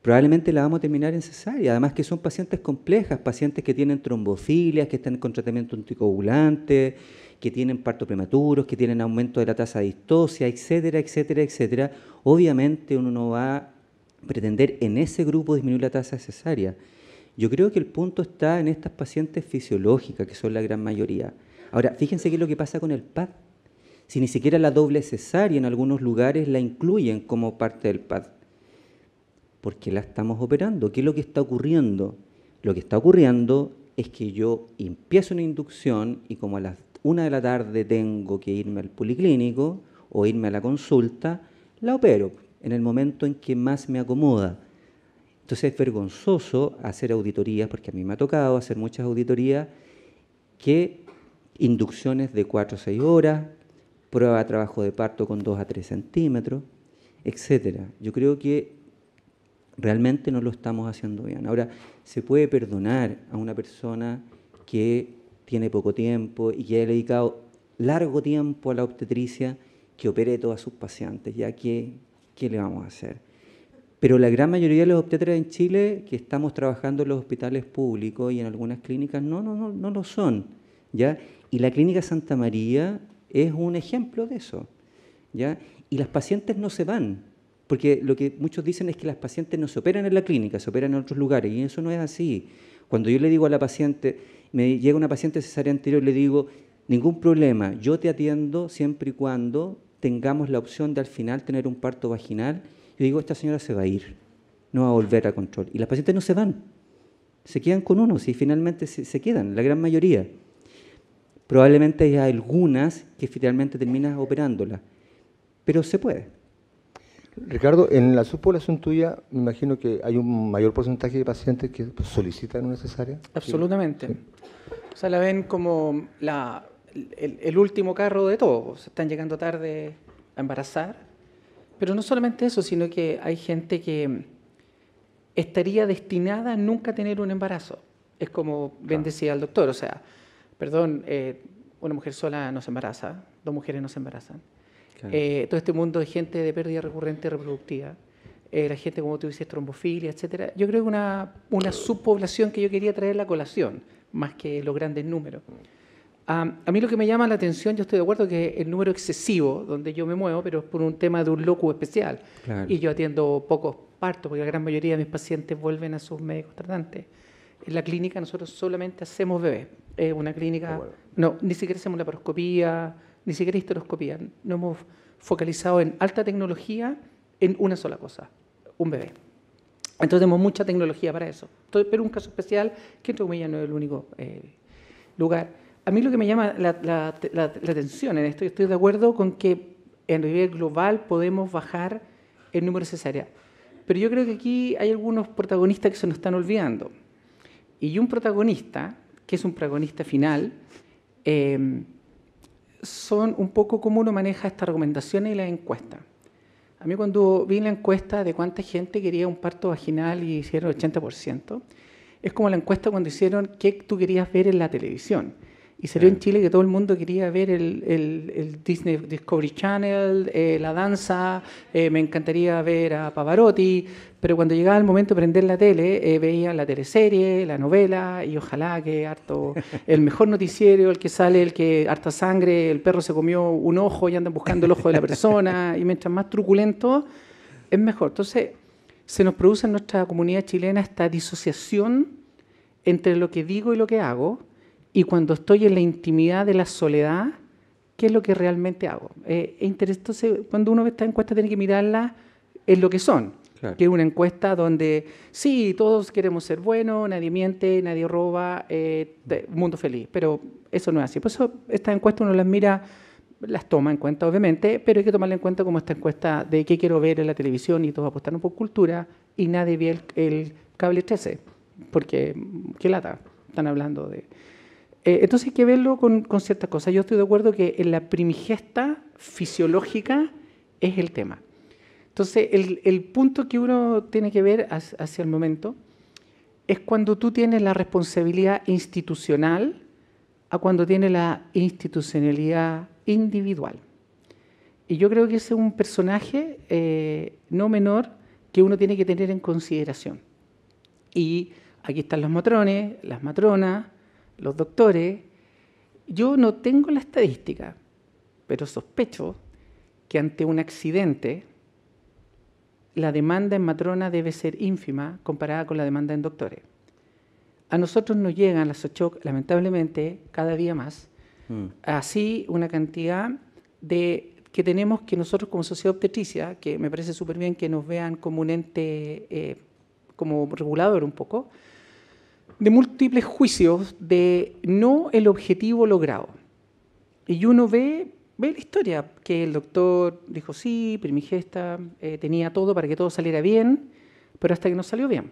probablemente la vamos a terminar en cesárea. Además que son pacientes complejas, pacientes que tienen trombofilias, que están con tratamiento anticoagulante, que tienen parto prematuros, que tienen aumento de la tasa de distosia, etcétera, etcétera, etcétera. Obviamente uno no va a pretender en ese grupo disminuir la tasa de cesárea. Yo creo que el punto está en estas pacientes fisiológicas, que son la gran mayoría. Ahora, fíjense qué es lo que pasa con el PAD. Si ni siquiera la doble cesárea en algunos lugares la incluyen como parte del PAD. ¿Por qué la estamos operando? ¿Qué es lo que está ocurriendo? Lo que está ocurriendo es que yo empiezo una inducción y como a las una de la tarde tengo que irme al policlínico o irme a la consulta, la opero en el momento en que más me acomoda. Entonces es vergonzoso hacer auditorías, porque a mí me ha tocado hacer muchas auditorías, que inducciones de 4 o 6 horas, prueba de trabajo de parto con 2 a 3 centímetros, etc. Yo creo que realmente no lo estamos haciendo bien. Ahora, se puede perdonar a una persona que tiene poco tiempo y que ha dedicado largo tiempo a la obstetricia, que opere todas sus pacientes, ya que, ¿qué le vamos a hacer? Pero la gran mayoría de los obstetras en Chile que estamos trabajando en los hospitales públicos y en algunas clínicas, no, no, no, no lo son. ¿ya? Y la Clínica Santa María es un ejemplo de eso. ¿ya? Y las pacientes no se van, porque lo que muchos dicen es que las pacientes no se operan en la clínica, se operan en otros lugares, y eso no es así. Cuando yo le digo a la paciente, me llega una paciente cesárea anterior, le digo, ningún problema, yo te atiendo siempre y cuando tengamos la opción de al final tener un parto vaginal. Yo digo, esta señora se va a ir, no va a volver a control. Y las pacientes no se van, se quedan con uno, y finalmente se quedan, la gran mayoría probablemente hay algunas que finalmente terminas operándola. pero se puede. Ricardo, en la subpoblación tuya, me imagino que hay un mayor porcentaje de pacientes que solicitan una cesárea. Absolutamente. O sea, la ven como la, el, último carro de todos. están llegando tarde a embarazar. Pero no solamente eso, sino que hay gente que estaría destinada a nunca tener un embarazo. Es como bendecía al doctor. O sea, perdón, eh, una mujer sola no se embaraza, dos mujeres no se embarazan. Eh, todo este mundo de gente de pérdida recurrente reproductiva, eh, la gente, como tú dices, trombofilia, etcétera. Yo creo que una, una subpoblación que yo quería traer la colación, más que los grandes números. a mí lo que me llama la atención, yo estoy de acuerdo que el número excesivo donde yo me muevo, pero es por un tema de un loco especial. Y yo atiendo pocos partos, porque la gran mayoría de mis pacientes vuelven a sus médicos tratantes en la clínica nosotros solamente hacemos bebés. una clínica, no, ni siquiera hacemos laparoscopía, ni siquiera histeroscopía. No hemos focalizado en alta tecnología en una sola cosa, un bebé. Entonces tenemos mucha tecnología para eso. Pero un caso especial, que entre comillas no es el único eh, lugar. A mí lo que me llama la, atención en esto, yo estoy de acuerdo con que en nivel global podemos bajar el número de cesáreas. Pero yo creo que aquí hay algunos protagonistas que se nos están olvidando y un protagonista, que es un protagonista final, eh, son un poco cómo uno maneja esta recomendaciones y la encuesta. A mí cuando vi la encuesta de cuánta gente quería un parto vaginal y hicieron 80%, es como la encuesta cuando hicieron qué tú querías ver en la televisión. Y salió en Chile que todo el mundo quería ver el, Disney Discovery Channel, eh, la danza, eh, me encantaría ver a Pavarotti, pero cuando llegaba el momento de prender la tele, eh, veía la teleserie, la novela, y ojalá que harto, el mejor noticiero, el que sale, el que harta sangre, el perro se comió un ojo y andan buscando el ojo de la persona, y mientras más truculento, es mejor. Entonces, se nos produce en nuestra comunidad chilena esta disociación entre lo que digo y lo que hago, y cuando estoy en la intimidad de la soledad, ¿qué es lo que realmente hago? Eh, entonces, cuando uno ve en cuesta, tiene que mirarla en lo que son que una encuesta donde sí, todos queremos ser buenos, nadie miente, nadie roba, eh, mundo feliz, pero eso no es así. Por eso esta encuesta uno las mira, las toma en cuenta obviamente, pero hay que tomarla en cuenta como esta encuesta de qué quiero ver en la televisión y todos apostaron por cultura y nadie ve el, cable 13, porque qué lata, están hablando de... Eh, entonces hay que verlo con, con ciertas cosas. Yo estoy de acuerdo que en la primigesta fisiológica es el tema. Entonces, el, punto que uno tiene que ver hacia el momento es cuando tú tienes la responsabilidad institucional a cuando tiene la institucionalidad individual. Y yo creo que ese es un personaje eh, no menor que uno tiene que tener en consideración. Y aquí están los matrones, las matronas, los doctores. Yo no tengo la estadística, pero sospecho que ante un accidente la demanda en matrona debe ser ínfima comparada con la demanda en doctores. A nosotros nos llegan las ocho, lamentablemente, cada día más, mm. así una cantidad de que tenemos que nosotros como sociedad obstetricia, que me parece súper bien que nos vean como un ente, eh, como regulador un poco, de múltiples juicios de no el objetivo logrado. Y uno ve ve la historia, que el doctor dijo, sí, primigesta, eh, tenía todo para que todo saliera bien, pero hasta que no salió bien.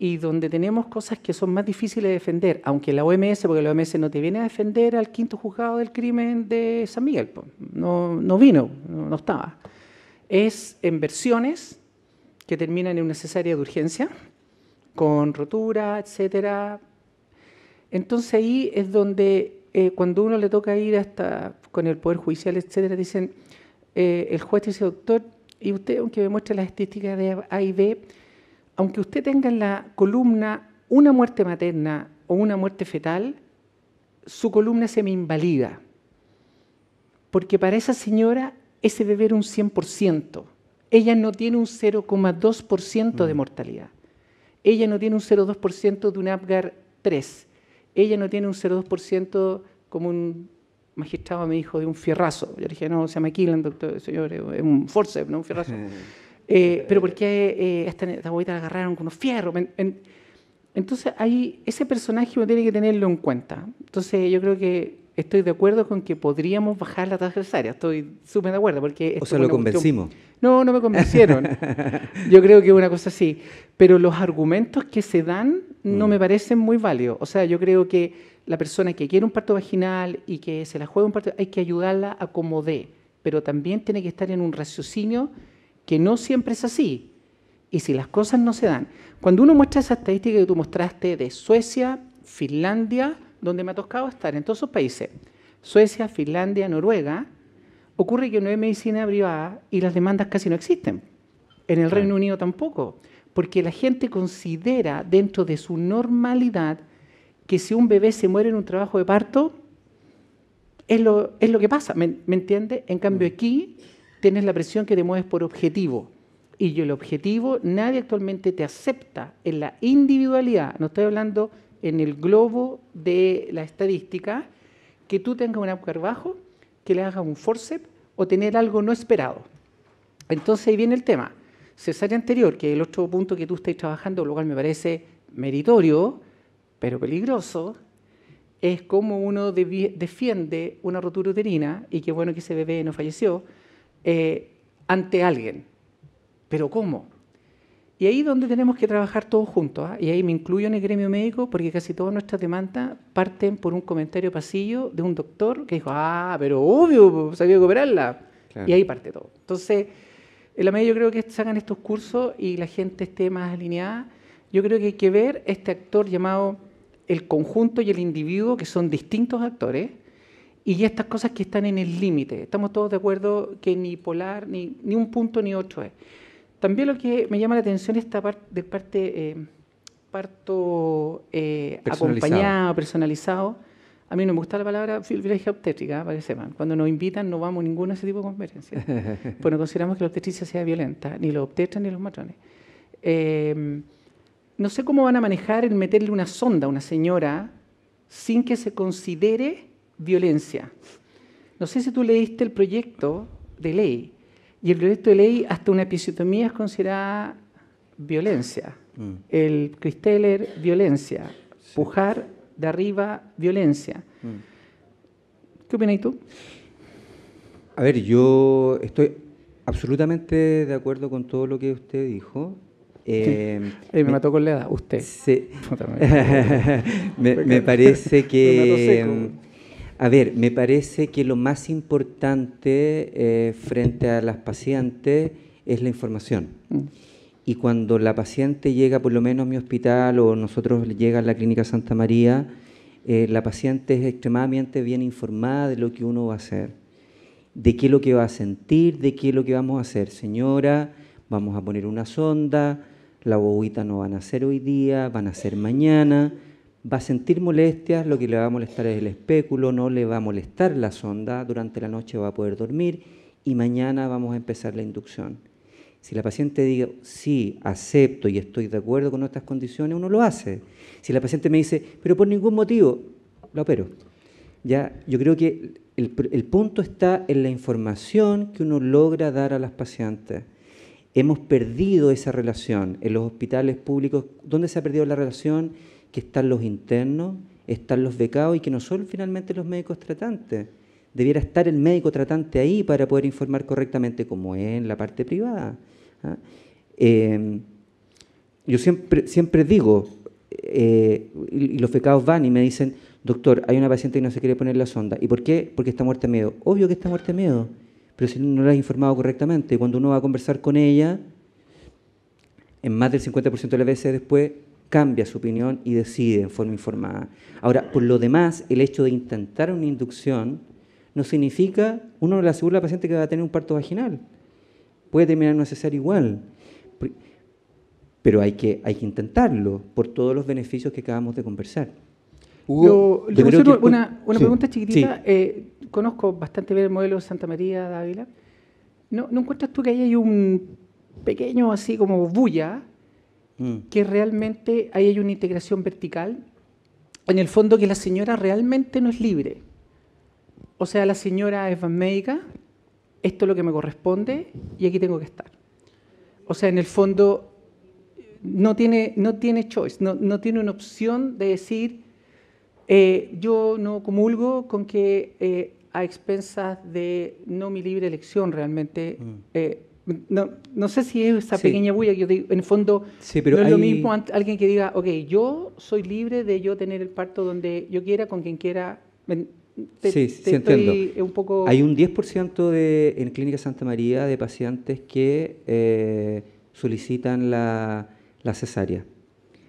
Y donde tenemos cosas que son más difíciles de defender, aunque la OMS, porque la OMS no te viene a defender al quinto juzgado del crimen de San Miguel, no, no vino, no, estaba. Es en versiones que terminan en una cesárea de urgencia, con rotura, etcétera. Entonces ahí es donde eh, cuando uno le toca ir hasta con el Poder Judicial, etcétera, dicen, eh, el juez dice, doctor, y usted, aunque me muestre las estadísticas de A y B, aunque usted tenga en la columna una muerte materna o una muerte fetal, su columna se me invalida. Porque para esa señora ese bebé era un 100%. Ella no tiene un 0,2% de mm. mortalidad. Ella no tiene un 0,2% de un Apgar 3 ella no tiene un 0,2% como un magistrado me dijo de un fierrazo. Yo le dije, no, se Killen, doctor, señor, es un forceps, no un fierrazo. Eh, pero porque eh, esta, abuelita la agarraron con unos fierros? entonces, ahí ese personaje uno tiene que tenerlo en cuenta. Entonces, yo creo que estoy de acuerdo con que podríamos bajar la tasa área. Estoy súper de acuerdo. Porque o sea, lo convencimos. No, no me convencieron. Yo creo que una cosa así. Pero los argumentos que se dan no mm. me parecen muy válidos. O sea, yo creo que la persona que quiere un parto vaginal y que se la juega un parto, hay que ayudarla a como dé. Pero también tiene que estar en un raciocinio que no siempre es así. Y si las cosas no se dan. Cuando uno muestra esa estadística que tú mostraste de Suecia, Finlandia, donde me ha tocado estar, en todos esos países, Suecia, Finlandia, Noruega, ocurre que no hay medicina privada y las demandas casi no existen. En el Reino Unido tampoco, porque la gente considera dentro de su normalidad que si un bebé se muere en un trabajo de parto, es lo, que pasa, ¿me, entiende? En cambio mm. aquí tienes la presión que te mueves por objetivo. Y yo el objetivo, nadie actualmente te acepta en la individualidad, no estoy hablando en el globo de la estadística que tú tengas un ápice bajo, que le hagas un forcep o tener algo no esperado. Entonces ahí viene el tema. Cesárea anterior, que el otro punto que tú estás trabajando, lo cual me parece meritorio, pero peligroso, es cómo uno defiende una rotura uterina, y qué bueno que ese bebé no falleció, eh, ante alguien. Pero ¿cómo? Y ahí es donde tenemos que trabajar todos juntos. ¿ah? Y ahí me incluyo en el gremio médico porque casi todas nuestras demandas parten por un comentario pasillo de un doctor que dijo, ah, pero obvio, sabía pues, cooperarla. Y ahí parte todo. Entonces, en la medida yo creo que hagan estos cursos y la gente esté más alineada, yo creo que hay que ver este actor llamado el conjunto y el individuo, que son distintos actores, y estas cosas que están en el límite. Estamos todos de acuerdo que ni polar, ni, ni un punto ni otro es. También lo que me llama la atención es esta parte de parte eh, parto eh, acompañado, personalizado. A mí no me gusta la palabra violencia obstétrica, ¿eh? parece. que Cuando nos invitan no vamos a ninguno a ese tipo de conferencias. pues no consideramos que la obstetricia sea violenta, ni los obstetras ni los matrones. no sé cómo van a manejar el meterle una sonda a una señora sin que se considere violencia. No sé si tú leíste el proyecto de ley y el proyecto de ley, hasta una episiotomía es considerada violencia. Mm. El Christeller, violencia. Pujar de arriba, violencia. Mm. ¿Qué opinas tú? A ver, yo estoy absolutamente de acuerdo con todo lo que usted dijo. Eh, me, mató con la edad, usted. Sí. me, parece que... A ver, me parece que lo más importante eh, frente a las pacientes es la información. Mm. Y cuando la paciente llega, por lo menos a mi hospital o nosotros llega a la Clínica Santa María, eh, la paciente es extremadamente bien informada de lo que uno va a hacer, de qué es lo que va a sentir, de qué es lo que vamos a hacer. Señora, vamos a poner una sonda, la bobita no van a hacer hoy día, van a hacer mañana va a sentir molestias, lo que le va a molestar es el espéculo, no le va a molestar la sonda, durante la noche va a poder dormir y mañana vamos a empezar la inducción. Si la paciente diga, sí, acepto y estoy de acuerdo con estas condiciones, uno lo hace. Si la paciente me dice, pero por ningún motivo, lo opero. Ya, yo creo que el, el punto está en la información que uno logra dar a las pacientes hemos perdido esa relación en los hospitales públicos. ¿Dónde se ha perdido la relación que están los internos, están los becados y que no son finalmente los médicos tratantes. Debiera estar el médico tratante ahí para poder informar correctamente como es en la parte privada. ¿ah? Em, yo siempre, siempre digo, eh, y los becados van y me dicen, doctor, hay una paciente que no se quiere poner la sonda. ¿Y por qué? Porque está muerta de miedo. Obvio que está muerta de miedo, pero si no la has informado correctamente, cuando uno va a conversar con ella, en más del 50% de las veces después cambia su opinión y decide en forma informada. Ahora, por lo demás, el hecho de intentar una inducción no significa, uno le asegura la paciente que va a tener un parto vaginal. Puede terminar no cesárea igual, pero hay que, hay que intentarlo por todos los beneficios que acabamos de conversar. una, pregunta chiquitita. Eh, conozco bastante bien el modelo Santa María de Ávila. ¿No encuentras tú que ahí hay un pequeño, así como bulla, Mm. que realmente ahí hay una integración vertical, en el fondo que la señora realmente no es libre. O sea, la señora es médica, esto es lo que me corresponde y aquí tengo que estar. O sea, en el fondo no tiene, no tiene choice, no, tiene una opción de decir, eh, yo no comulgo con que eh, a expensas de no mi libre elección realmente mm. eh, no, sé si es esa pequeña bulla que yo digo. En el fondo, pero es lo mismo alguien que diga, ok, yo soy libre de yo tener el parto donde yo quiera, con quien quiera. sí, sí entiendo. Eh, un Hay un 10% de, en Clínica Santa María de pacientes que eh, solicitan la, cesárea.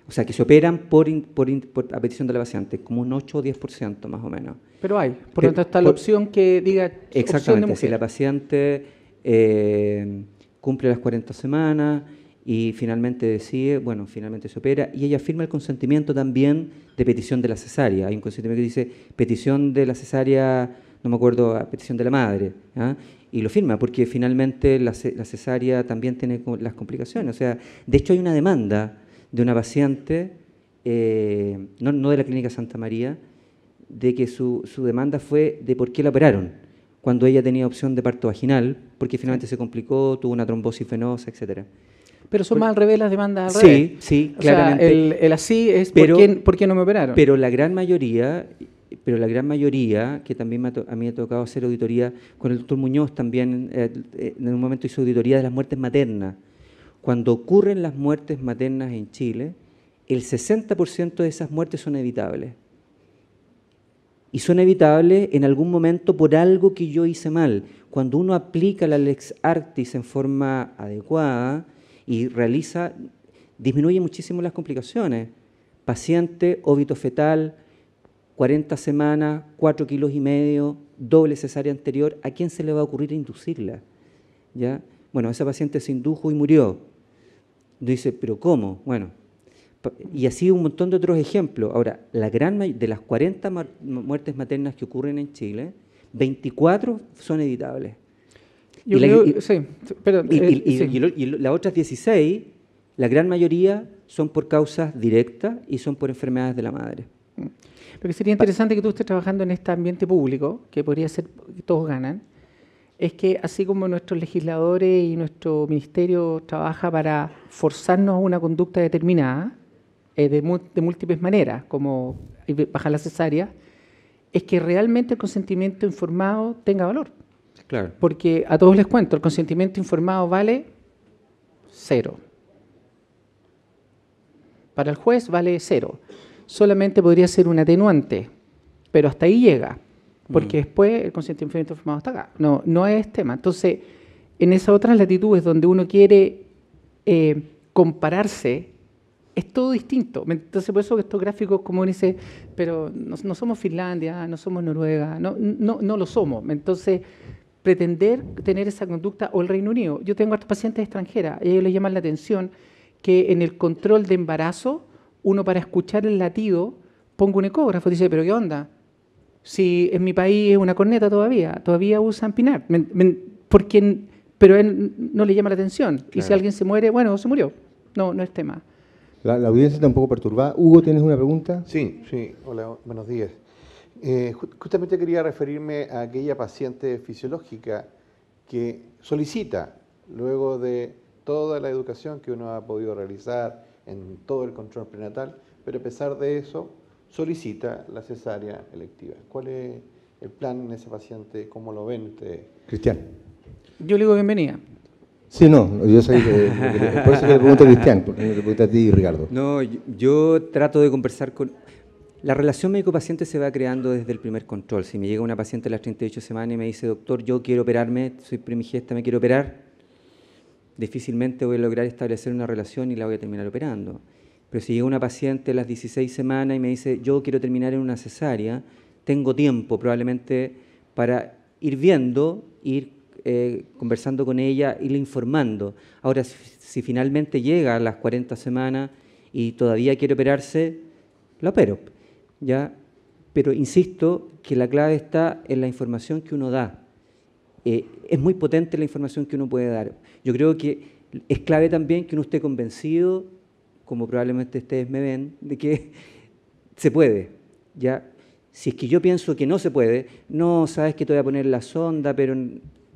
O sea, que se operan por, a petición de la paciente, como un 8 o 10% más o menos. Pero hay, por lo tanto está la opción que diga. Exactamente, si la paciente eh, cumple las 40 semanas y finalmente decide, bueno, finalmente se opera y ella firma el consentimiento también de petición de la cesárea. Hay un consentimiento que dice petición de la cesárea, no me acuerdo, ah, petición de la madre. ¿ah? Y lo firma porque finalmente la, cesárea también tiene las complicaciones. O sea, de hecho hay una demanda de una paciente, eh, no, de la Clínica Santa María, de que su, su demanda fue de por qué la operaron cuando ella tenía opción de parto vaginal, porque finalmente se complicó, tuvo una trombosis venosa, etcétera. Pero son más al revés las demandas al revés. Sí, sí, claramente. el, así es ¿por, qué, no me operaron. Pero la gran mayoría, pero la gran mayoría, que también a mí me ha tocado hacer auditoría, con el doctor Muñoz también, eh, eh, en un momento hizo auditoría de las muertes maternas. Cuando ocurren las muertes maternas en Chile, el 60% de esas muertes son evitables y son evitables en algún momento por algo que yo hice mal. Cuando uno aplica la lex artis en forma adecuada y realiza, disminuye muchísimo las complicaciones. Paciente óbito fetal, 40 semanas, 4 kilos y medio, doble cesárea anterior, ¿a quién se le va a ocurrir inducirla? ¿Ya? Bueno, esa paciente se indujo y murió. Dice, ¿pero cómo? Bueno, y así un montón de otros ejemplos. Ahora, la gran de las 40 muertes maternas que ocurren en Chile, 24 son editables. y, y las otras 16, la gran mayoría son por causas directas y son por enfermedades de la madre. Lo mm. que sería interesante que tú estés trabajando en este ambiente público, que podría ser que todos ganan, es que así como nuestros legisladores y nuestro ministerio trabaja para forzarnos a una conducta determinada, eh, de, múltiples maneras, como bajar la cesárea, es que realmente el consentimiento informado tenga valor. Claro. Porque a todos les cuento, el consentimiento informado vale cero. Para el juez vale cero. Solamente podría ser un atenuante, pero hasta ahí llega, porque mm. después el consentimiento informado está acá. No, no es tema. Entonces, en esas otras latitudes donde uno quiere eh, compararse es todo distinto. Entonces, por eso estos gráficos, como dice, pero no, somos Finlandia, no somos Noruega, no, lo somos. Entonces, pretender tener esa conducta o el Reino Unido. Yo tengo a estos pacientes extranjeras, y a ellos les llaman la atención que en el control de embarazo, uno para escuchar el latido, pongo un ecógrafo y dice, pero ¿qué onda? Si en mi país es una corneta todavía, todavía usan pinar, porque, pero él no le llama la atención. Y si alguien se muere, bueno, se murió. No, no es tema. La, audiencia está un poco perturbada. Hugo, ¿tienes una pregunta? Sí, sí. Hola, buenos días. Eh, justamente quería referirme a aquella paciente fisiológica que solicita, luego de toda la educación que uno ha podido realizar en todo el control prenatal, pero a pesar de eso, solicita la cesárea electiva. ¿Cuál es el plan en esa paciente? ¿Cómo lo ven ustedes? Cristian. Yo le digo bienvenida. Sí, no, yo soy. por eso le pregunto a Cristian, porque me pregunto a ti, Ricardo. No, yo, trato de conversar con. La relación médico-paciente se va creando desde el primer control. Si me llega una paciente a las 38 semanas y me dice, doctor, yo quiero operarme, soy primigesta, me quiero operar, difícilmente voy a lograr establecer una relación y la voy a terminar operando. Pero si llega una paciente a las 16 semanas y me dice, yo quiero terminar en una cesárea, tengo tiempo probablemente para ir viendo, ir eh, conversando con ella y le informando. Ahora, si, finalmente llega a las 40 semanas y todavía quiere operarse, la opero. ¿ya? Pero insisto que la clave está en la información que uno da. Eh, es muy potente la información que uno puede dar. Yo creo que es clave también que uno esté convencido, como probablemente ustedes me ven, de que se puede. ¿ya? Si es que yo pienso que no se puede, no, sabes que te voy a poner la sonda, pero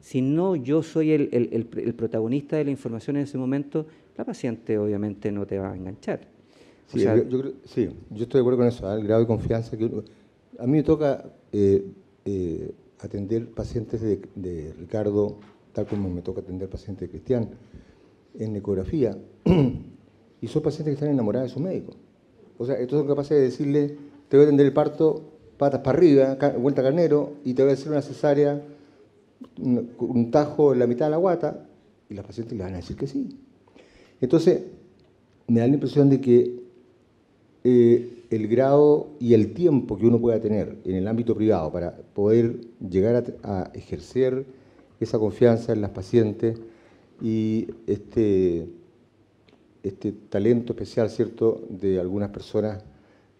si no yo soy el, protagonista de la información en ese momento, la paciente obviamente no te va a enganchar. Sí, yo, estoy de acuerdo con eso, al el grado de confianza que A mí me toca eh, eh, atender pacientes de, Ricardo, tal como me toca atender pacientes de Cristian, en ecografía, y son pacientes que están enamorados de su médico. O sea, estos son capaces de decirle, te voy a atender el parto, patas para arriba, vuelta carnero, y te voy a hacer una cesárea un tajo en la mitad de la guata y las pacientes le van a decir que sí. Entonces, me da la impresión de que eh, el grado y el tiempo que uno pueda tener en el ámbito privado para poder llegar a, ejercer esa confianza en las pacientes y este, este talento especial, ¿cierto?, de algunas personas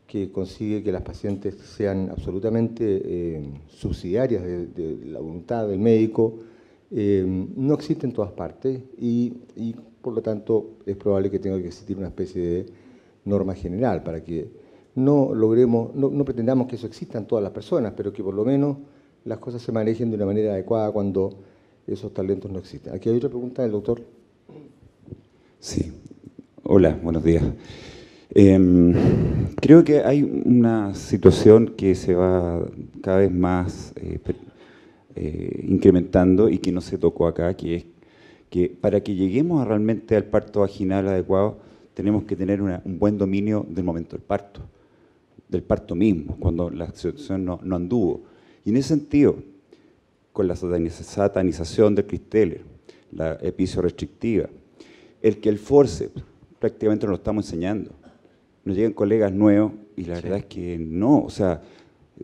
que consigue que las pacientes sean absolutamente eh, subsidiarias de, la voluntad del médico, eh, no existe en todas partes y, por lo tanto es probable que tenga que existir una especie de norma general para que no logremos, no pretendamos que eso exista en todas las personas, pero que por lo menos las cosas se manejen de una manera adecuada cuando esos talentos no existen. Aquí hay otra pregunta del doctor. Sí. Hola, buenos días. Em, creo que hay una situación que se va cada vez más eh, eh, incrementando y que no se tocó acá, que es que para que lleguemos realmente al parto vaginal adecuado, tenemos que tener un buen dominio del momento del parto, del parto mismo, cuando la situación no, anduvo. Y en ese sentido, con la satanización de cristeller, la episiorectiva, restrictiva, el que el force prácticamente no lo estamos enseñando nos llegan colegas nuevos y la verdad es que no, o sea,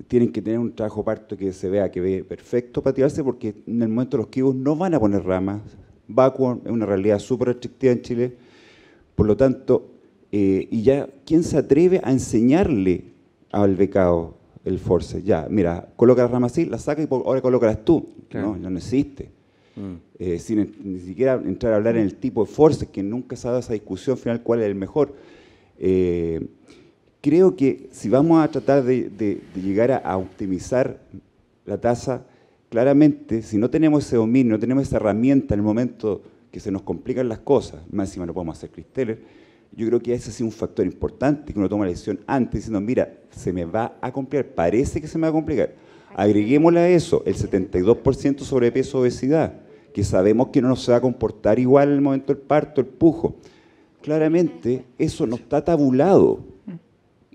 tienen que tener un trabajo parto que se vea, que ve perfecto para tirarse, porque en el momento los kibos no van a poner ramas. Backward es una realidad súper restrictiva en Chile, por lo tanto, eh, y ya, ¿quién se atreve a enseñarle al becado el force? Ya, mira, coloca la ramas así, la saca y ahora colócalas tú. No, no existe. Mm. Eh, sin ni siquiera entrar a hablar en el tipo de force, que nunca se ha dado esa discusión final cuál es el mejor. Eh, creo que si vamos a tratar de, llegar a, optimizar la tasa, claramente, si no tenemos ese dominio, no tenemos esa herramienta en el momento que se nos complican las cosas, más encima no podemos hacer Cristeller, yo creo que ese ha sido un factor importante, que uno toma la decisión antes diciendo, mira, se me va a complicar, parece que se me va a complicar. Agreguémosle a eso el 72% sobrepeso obesidad, que sabemos que no nos va a comportar igual en el momento del parto, el pujo claramente eso no está tabulado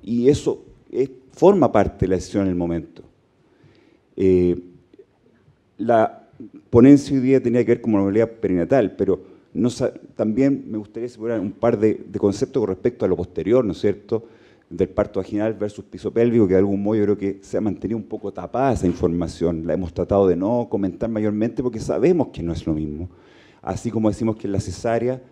y eso forma parte de la decisión en el momento. Eh, la ponencia hoy día tenía que ver con normalidad perinatal, pero también me gustaría asegurar un par de, conceptos con respecto a lo posterior, ¿no es cierto?, del parto vaginal versus piso pélvico, que de algún modo yo creo que se ha mantenido un poco tapada esa información, la hemos tratado de no comentar mayormente porque sabemos que no es lo mismo. Así como decimos que en la cesárea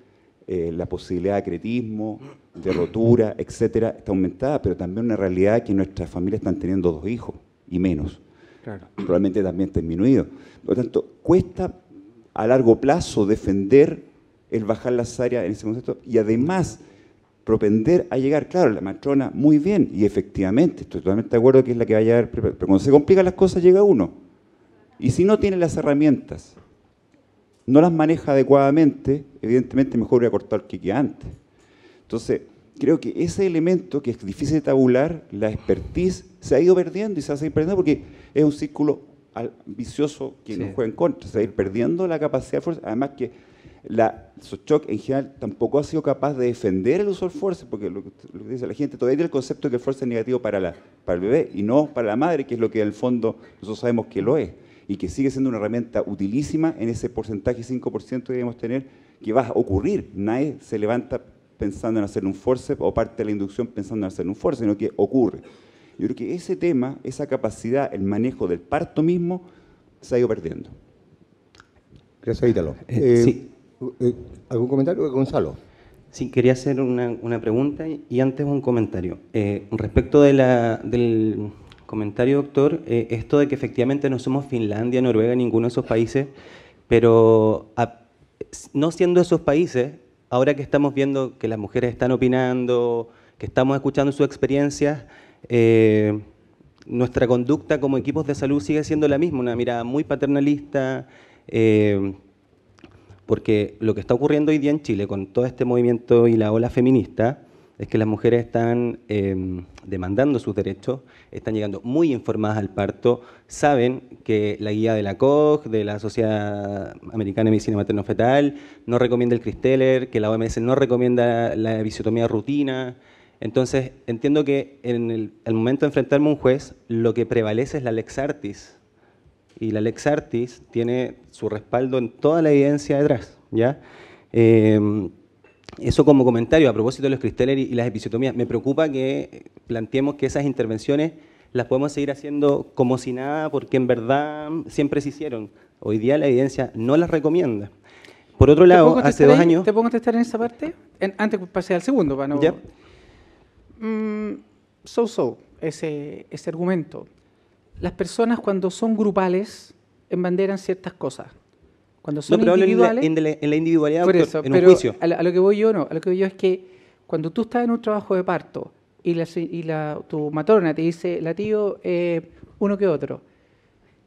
eh, la posibilidad de acretismo, de rotura, etcétera, está aumentada, pero también una realidad que nuestras familias están teniendo dos hijos y menos. Claro. Probablemente también está disminuido. Por lo tanto, cuesta a largo plazo defender el bajar las áreas en ese concepto y además propender a llegar, claro, la matrona muy bien y efectivamente, estoy totalmente de acuerdo que es la que va a llegar, pero cuando se complican las cosas llega uno. Y si no tiene las herramientas, no las maneja adecuadamente, evidentemente mejor voy a cortar que, que antes. Entonces, creo que ese elemento que es difícil de tabular, la expertise, se ha ido perdiendo y se a seguir perdiendo porque es un círculo vicioso que nos juega en contra, se va a ir perdiendo la capacidad de fuerza, además que la Sochoc en general tampoco ha sido capaz de defender el uso de fuerza, porque lo que, dice la gente todavía tiene el concepto de que el fuerza es negativo para, la, para el bebé y no para la madre, que es lo que en el fondo nosotros sabemos que lo es y que sigue siendo una herramienta utilísima en ese porcentaje 5% que debemos tener, que va a ocurrir. Nadie se levanta pensando en hacer un force o parte de la inducción pensando en hacer un force, sino que ocurre. Yo creo que ese tema, esa capacidad, el manejo del parto mismo, se ha ido perdiendo. Gracias, Ítalo. Eh, eh, eh, ¿Algún comentario, Gonzalo? Sí, quería hacer una, pregunta y antes un comentario. respecto de la, del, comentario, doctor, eh, esto de que efectivamente no somos Finlandia, Noruega, ninguno de esos países, pero no siendo esos países, ahora que estamos viendo que las mujeres están opinando, que estamos escuchando sus experiencias, eh, nuestra conducta como equipos de salud sigue siendo la misma, una mirada muy paternalista, eh, porque lo que está ocurriendo hoy día en Chile con todo este movimiento y la ola feminista, es que las mujeres están em, demandando sus derechos, están llegando muy informadas al parto, saben que la guía de la COG, de la Sociedad Americana de Medicina Materno-Fetal, no recomienda el Cristeller, que la OMS no recomienda la visiotomía rutina. Entonces, entiendo que en el, momento de enfrentarme a un juez, lo que prevalece es la lex artis. Y la lex artis tiene su respaldo en toda la evidencia detrás, ¿ya? Em, eso como comentario a propósito de los cristales y las episiotomías. Me preocupa que planteemos que esas intervenciones las podemos seguir haciendo como si nada, porque en verdad siempre se hicieron. Hoy día la evidencia no las recomienda. Por otro lado, hace dos años... ¿Te puedo contestar en esa parte? antes pasé al segundo, para no... Mm, so, so, ese, ese argumento. Las personas cuando son grupales embanderan ciertas cosas. Cuando son no, pero individuales, en, la, en, la, individualidad, por eso, pero A, lo que voy yo no, a lo que voy yo es que cuando tú estás en un trabajo de parto y, tu matrona te dice, latido eh, uno que otro,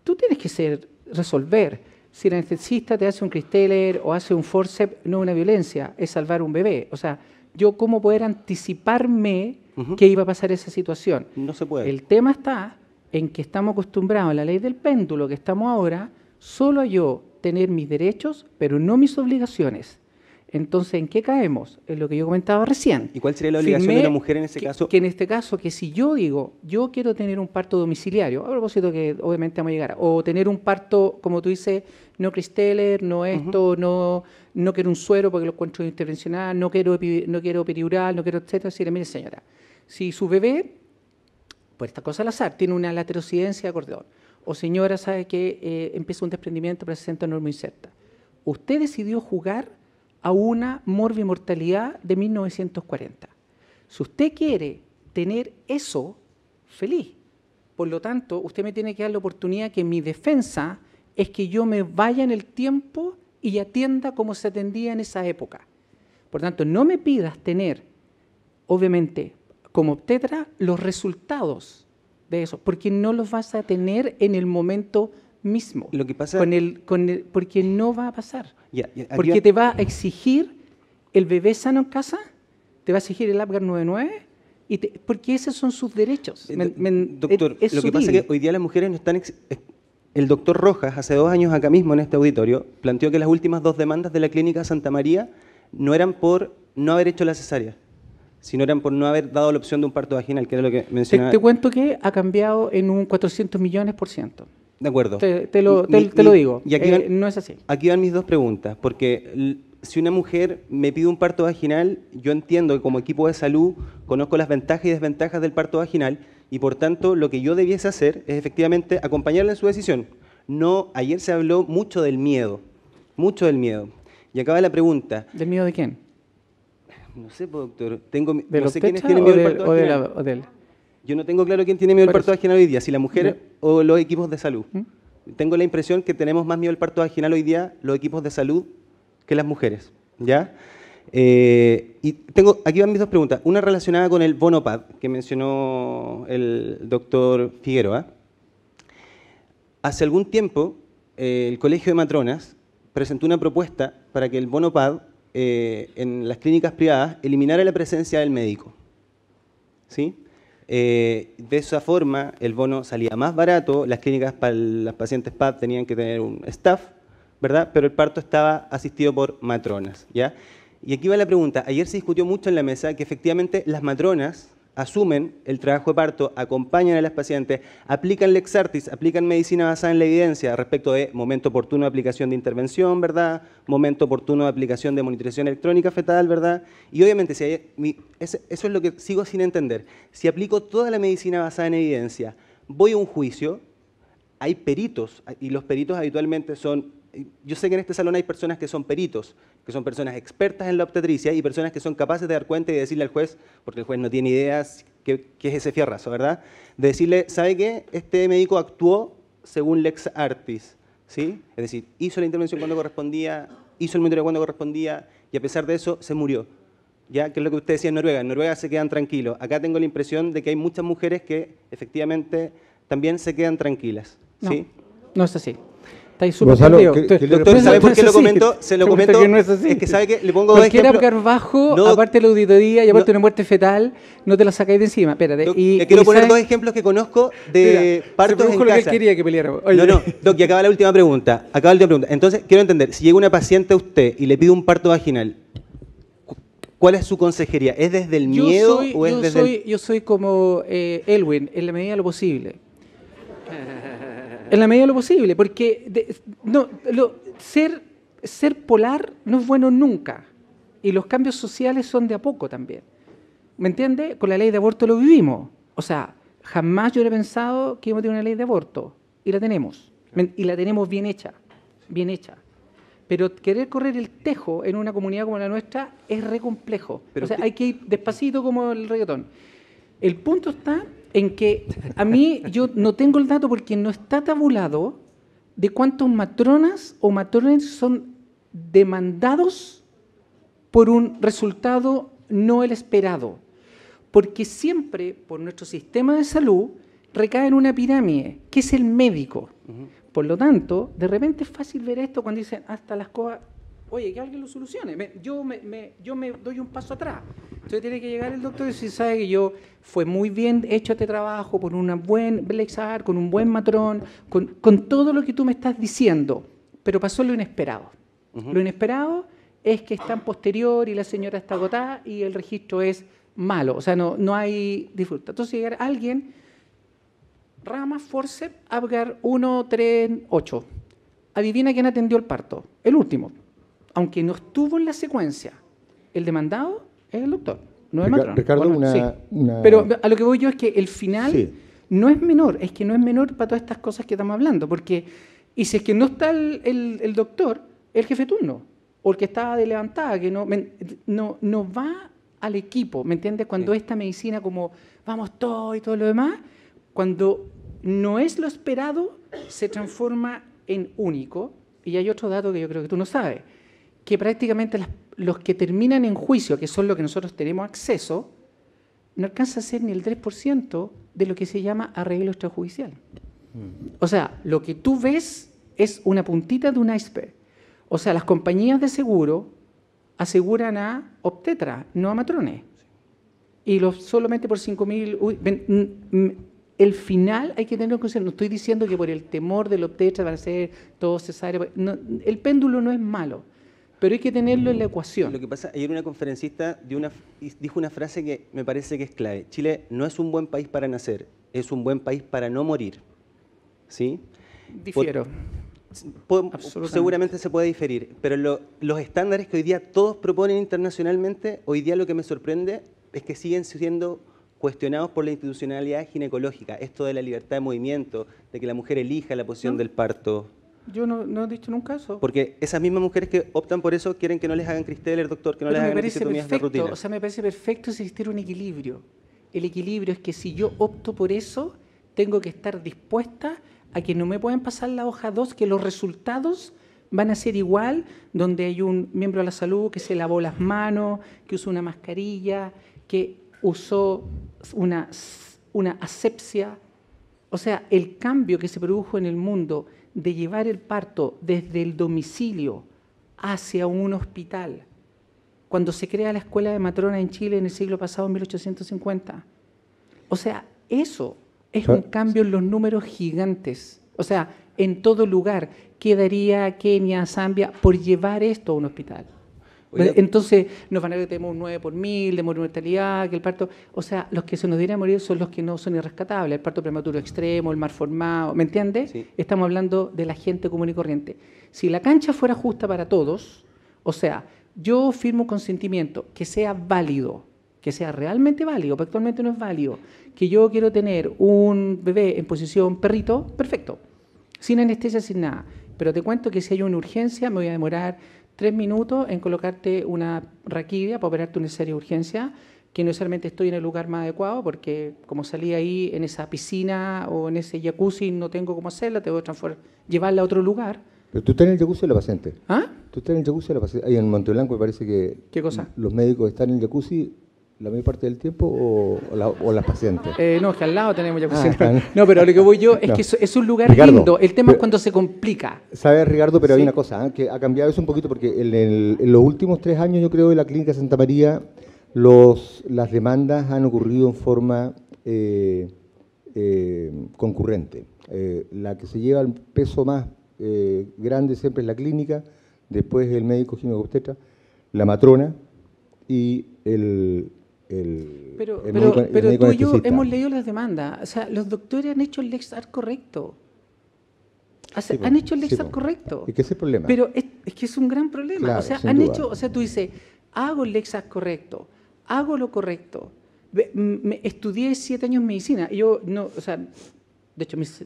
tú tienes que ser, resolver. Si la anestesista te hace un Cristeller o hace un forcep, no una violencia, es salvar un bebé. O sea, yo cómo poder anticiparme que iba a pasar esa situación. No se puede. El tema está en que estamos acostumbrados a la ley del péndulo que estamos ahora, solo yo tener mis derechos, pero no mis obligaciones. Entonces, ¿en qué caemos? Es lo que yo comentaba recién. ¿Y cuál sería la obligación de la mujer en ese caso? Que en este caso, que si yo digo, yo quiero tener un parto domiciliario, a propósito que obviamente vamos a llegar, o tener un parto, como tú dices, no Cristeller, no esto, no, no quiero un suero porque lo encuentro intervencional, no quiero, no quiero periural, no quiero, etcétera, mire señora, si su bebé, por esta cosa al azar, tiene una laterocidencia de cordón, o señora, sabe que eh, empieza un desprendimiento, presenta norma inserta. Usted decidió jugar a una morbimortalidad de 1940. Si usted quiere tener eso, feliz. Por lo tanto, usted me tiene que dar la oportunidad que mi defensa es que yo me vaya en el tiempo y atienda como se atendía en esa época. Por tanto, no me pidas tener, obviamente, como obtetra los resultados de eso, porque no los vas a tener en el momento mismo. Lo que pasa con el, con porque no va a pasar. porque te va a exigir el bebé sano en casa, te va a exigir el Apgar 99 y porque esos son sus derechos. Eh, doctor, lo que pasa es que hoy día las mujeres no están... el doctor Rojas, hace dos años acá mismo en este auditorio, planteó que las últimas dos demandas de la clínica Santa María no eran por no haber hecho la cesárea, si no eran por no haber dado la opción de un parto vaginal, que era lo que mencionaba. Te, te cuento que ha cambiado en un 400 millones por ciento. De acuerdo. Te, lo, digo. Y aquí eh, no es así. Aquí van mis dos preguntas, porque si una mujer me pide un parto vaginal, yo entiendo que como equipo de salud conozco las ventajas y desventajas del parto vaginal y por tanto lo que yo debiese hacer es efectivamente acompañarla en su decisión. No, ayer se habló mucho del miedo, mucho del miedo. Y acaba la pregunta. ¿Del miedo de quién? No sé, pues, doctor. Tengo, no sé quiénes tienen miedo la, Yo no tengo claro quién tiene miedo al parto vaginal hoy día, si la mujer o los equipos de salud. ¿Mm? Tengo la impresión que tenemos más miedo al parto vaginal hoy día los equipos de salud que las mujeres. ¿Ya? Eh, y tengo, aquí van mis dos preguntas. Una relacionada con el Bonopad, que mencionó el doctor Figueroa. Hace algún tiempo, eh, el Colegio de Matronas presentó una propuesta para que el Bonopad eh, en las clínicas privadas eliminara la presencia del médico. ¿Sí? Eh, de esa forma, el bono salía más barato, las clínicas para las pacientes PAD tenían que tener un staff, ¿verdad? Pero el parto estaba asistido por matronas, ¿ya? Y aquí va la pregunta. Ayer se discutió mucho en la mesa que efectivamente las matronas asumen el trabajo de parto, acompañan a las pacientes, aplican Lexartis, aplican medicina basada en la evidencia respecto de momento oportuno de aplicación de intervención, ¿verdad? Momento oportuno de aplicación de monitorización electrónica fetal, ¿verdad? Y obviamente, si eso es lo que sigo sin entender. Si aplico toda la medicina basada en evidencia, voy a un juicio, hay peritos, y los peritos habitualmente son yo sé que en este salón hay personas que son peritos, que son personas expertas en la obstetricia y personas que son capaces de dar cuenta y decirle al juez, porque el juez no tiene ideas qué, qué es ese fierrazo, ¿verdad? De decirle, ¿sabe qué? Este médico actuó según lex artis, ¿sí? Es decir, hizo la intervención cuando correspondía, hizo el monitoreo cuando correspondía y a pesar de eso se murió. ¿Ya? Que es lo que usted decía en Noruega. En Noruega se quedan tranquilos. Acá tengo la impresión de que hay muchas mujeres que efectivamente también se quedan tranquilas. ¿sí? No, no es así. Estáis súper El doctor sabe por qué lo comento, se lo comento. es, que sabe que le pongo dos ejemplos. no, aparte de la auditoría y aparte de una muerte fetal, no te la sacáis de encima. Espérate. le quiero poner dos ejemplos que conozco de parto partos en casa. Pues. No, no, Doc, y acaba la última pregunta. Acaba la última pregunta. Entonces, quiero entender, si llega una paciente a usted y le pide un parto vaginal, ¿Cuál es su consejería? ¿Es desde el miedo o es yo desde soy, Yo soy como eh, Elwin, en la medida de lo posible. En la medida de lo posible, porque no, lo, ser, ser polar no es bueno nunca. Y los cambios sociales son de a poco también. ¿Me entiende? Con la ley de aborto lo vivimos. O sea, jamás yo hubiera pensado que íbamos a tener una ley de aborto. Y la tenemos. Y la tenemos bien hecha. Bien hecha. Pero querer correr el tejo en una comunidad como la nuestra es re complejo. Pero o sea, hay que ir despacito como el reggaetón. El punto está en que a mí yo no tengo el dato porque no está tabulado de cuántos matronas o matrones son demandados por un resultado no el esperado. Porque siempre, por nuestro sistema de salud, recae en una pirámide, que es el médico. Por lo tanto, de repente es fácil ver esto cuando dicen, hasta ah, las cosas oye, que alguien lo solucione. yo, me, doy un paso atrás. Entonces tiene que llegar el doctor y decir, sabe que yo fue muy bien hecho este trabajo, con un buen Blexar, con un buen matrón, con, todo lo que tú me estás diciendo, pero pasó lo inesperado. Lo inesperado es que están posterior y la señora está agotada y el registro es malo, o sea, no, hay disfruta. Entonces llegar alguien, rama, force Abgar 8. Adivina quién atendió el parto, el último aunque no estuvo en la secuencia, el demandado es el doctor, no es matrón. Ricardo Pero a lo que voy yo es que el final no es menor, es que no es menor para todas estas cosas que estamos hablando, porque, y si es que no está el, doctor, el jefe turno, o el que estaba de levantada, que no, no, no va al equipo, ¿me entiendes? Cuando esta medicina como vamos todo y todo lo demás, cuando no es lo esperado, se transforma en único. Y hay otro dato que yo creo que tú no sabes que prácticamente los que terminan en juicio, que son los que nosotros tenemos acceso, no alcanza a ser ni el 3% de lo que se llama arreglo extrajudicial. Mm. O sea, lo que tú ves es una puntita de un iceberg. O sea, las compañías de seguro aseguran a Optetra, no a matrones. Y solamente por 5.000... Mm, mm, el final hay que tenerlo en cuenta... No estoy diciendo que por el temor del Optetra van a ser todos cesáreos. el péndulo no es malo pero hay que tenerlo en la ecuación. Lo que pasa, ayer una conferencista dijo una frase que me parece que es clave. Chile no es un buen país para nacer, es un buen país para no morir. ¿Sí? Difiero. seguramente se puede diferir, pero los estándares que hoy día todos proponen internacionalmente, hoy día lo que me sorprende es que siguen siendo cuestionados por la institucionalidad ginecológica, esto de la libertad de movimiento, de que la mujer elija la posición ¿Mm? del parto. Yo no, he dicho nunca eso. Porque esas mismas mujeres que optan por eso quieren que no les hagan Cristeller, doctor, que no les hagan Me de rutina. O sea, me parece perfecto existir un equilibrio. El equilibrio es que si yo opto por eso, tengo que estar dispuesta a que no me pueden pasar la hoja 2, que los resultados van a ser igual, donde hay un miembro de la salud que se lavó las manos, que usó una mascarilla, que usó una, una asepsia. O sea, el cambio que se produjo en el mundo de llevar el parto desde el domicilio hacia un hospital, cuando se crea la escuela de matrona en Chile en el siglo pasado, 1850. O sea, eso es un cambio en los números gigantes. O sea, en todo lugar quedaría Kenia, Zambia, por llevar esto a un hospital. Entonces nos van a que tenemos un 9 por mil de mortalidad, que el parto... O sea, los que se nos dieron a morir son los que no son irrescatables, el parto prematuro extremo, el mal formado, ¿me entiendes? Estamos hablando de la gente común y corriente. Si la cancha fuera justa para todos, o sea, yo firmo un consentimiento que sea válido, que sea realmente válido, porque actualmente no es válido, que yo quiero tener un bebé en posición perrito, perfecto, sin anestesia, sin nada. Pero te cuento que si hay una urgencia me voy a demorar tres minutos en colocarte una raquidia para operarte una de urgencia, que no necesariamente estoy en el lugar más adecuado, porque como salí ahí en esa piscina o en ese jacuzzi, no tengo cómo hacerla, tengo que llevarla a otro lugar. Pero tú estás en el jacuzzi de la paciente. ¿Ah? Tú estás en el jacuzzi de la paciente. Ahí en Monteblanco me parece que. ¿Qué cosa? Los médicos están en el jacuzzi ¿La mayor parte del tiempo o, las pacientes? Eh, no, es que al lado tenemos ya ah, pacientes. no, pero lo que voy yo es que es, un lugar lindo. El tema es cuando se complica. Sabes, Ricardo, pero hay una cosa ¿eh? que ha cambiado eso un poquito porque en, los últimos tres años, yo creo, de la Clínica Santa María, los, las demandas han ocurrido en forma eh, concurrente. la que se lleva el peso más grande siempre es la clínica, después el médico ginecobstetra, la matrona y el, el, pero, pero, tú y yo hemos leído las demandas. O sea, los doctores han hecho el lexar correcto. han hecho el lexar correcto. ¿Y qué es el problema. Pero es, que es un gran problema. o sea, han hecho, o sea, tú dices, hago el lexar correcto, hago lo correcto. estudié siete años medicina. yo, no, o sea, de hecho, mis,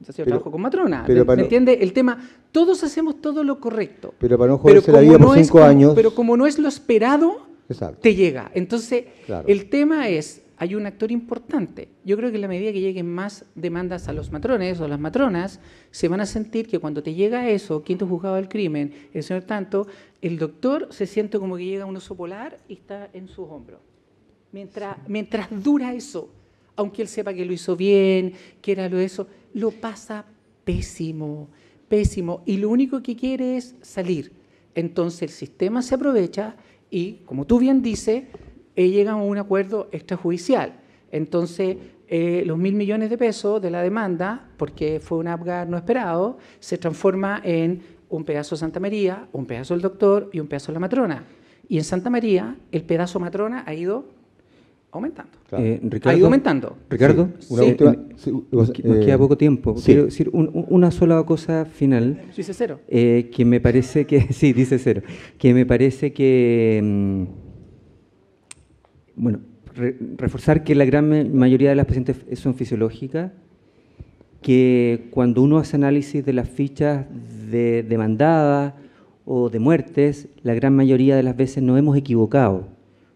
yo trabajo con matrona. ¿Me, entiende? El tema, todos hacemos todo lo correcto. Pero para cinco años. pero como no es lo esperado, te llega. Entonces, el tema es, hay un actor importante. Yo creo que en la medida que lleguen más demandas a los matrones o las matronas, se van a sentir que cuando te llega eso, quinto juzgado del crimen, el señor tanto, el doctor se siente como que llega un oso polar y está en sus hombros. Mientras, mientras dura eso, aunque él sepa que lo hizo bien, que era lo de eso, lo pasa pésimo, pésimo. Y lo único que quiere es salir. Entonces el sistema se aprovecha y, como tú bien dices, eh, llegan a un acuerdo extrajudicial. Entonces, eh, los mil millones de pesos de la demanda, porque fue un APGAR no esperado, se transforma en un pedazo de Santa María, un pedazo del doctor y un pedazo de la matrona. Y en Santa María, el pedazo matrona ha ido aumentando. Eh, Ricardo, aumentando. Ricardo, una última. nos, queda poco tiempo. Quiero decir una sola cosa final. Dice cero. Eh, que me parece que. Sí, dice cero. Que me parece que. Mm, bueno, reforzar que la gran mayoría de las pacientes son fisiológicas. Que cuando uno hace análisis de las fichas de demandadas o de muertes, la gran mayoría de las veces no hemos equivocado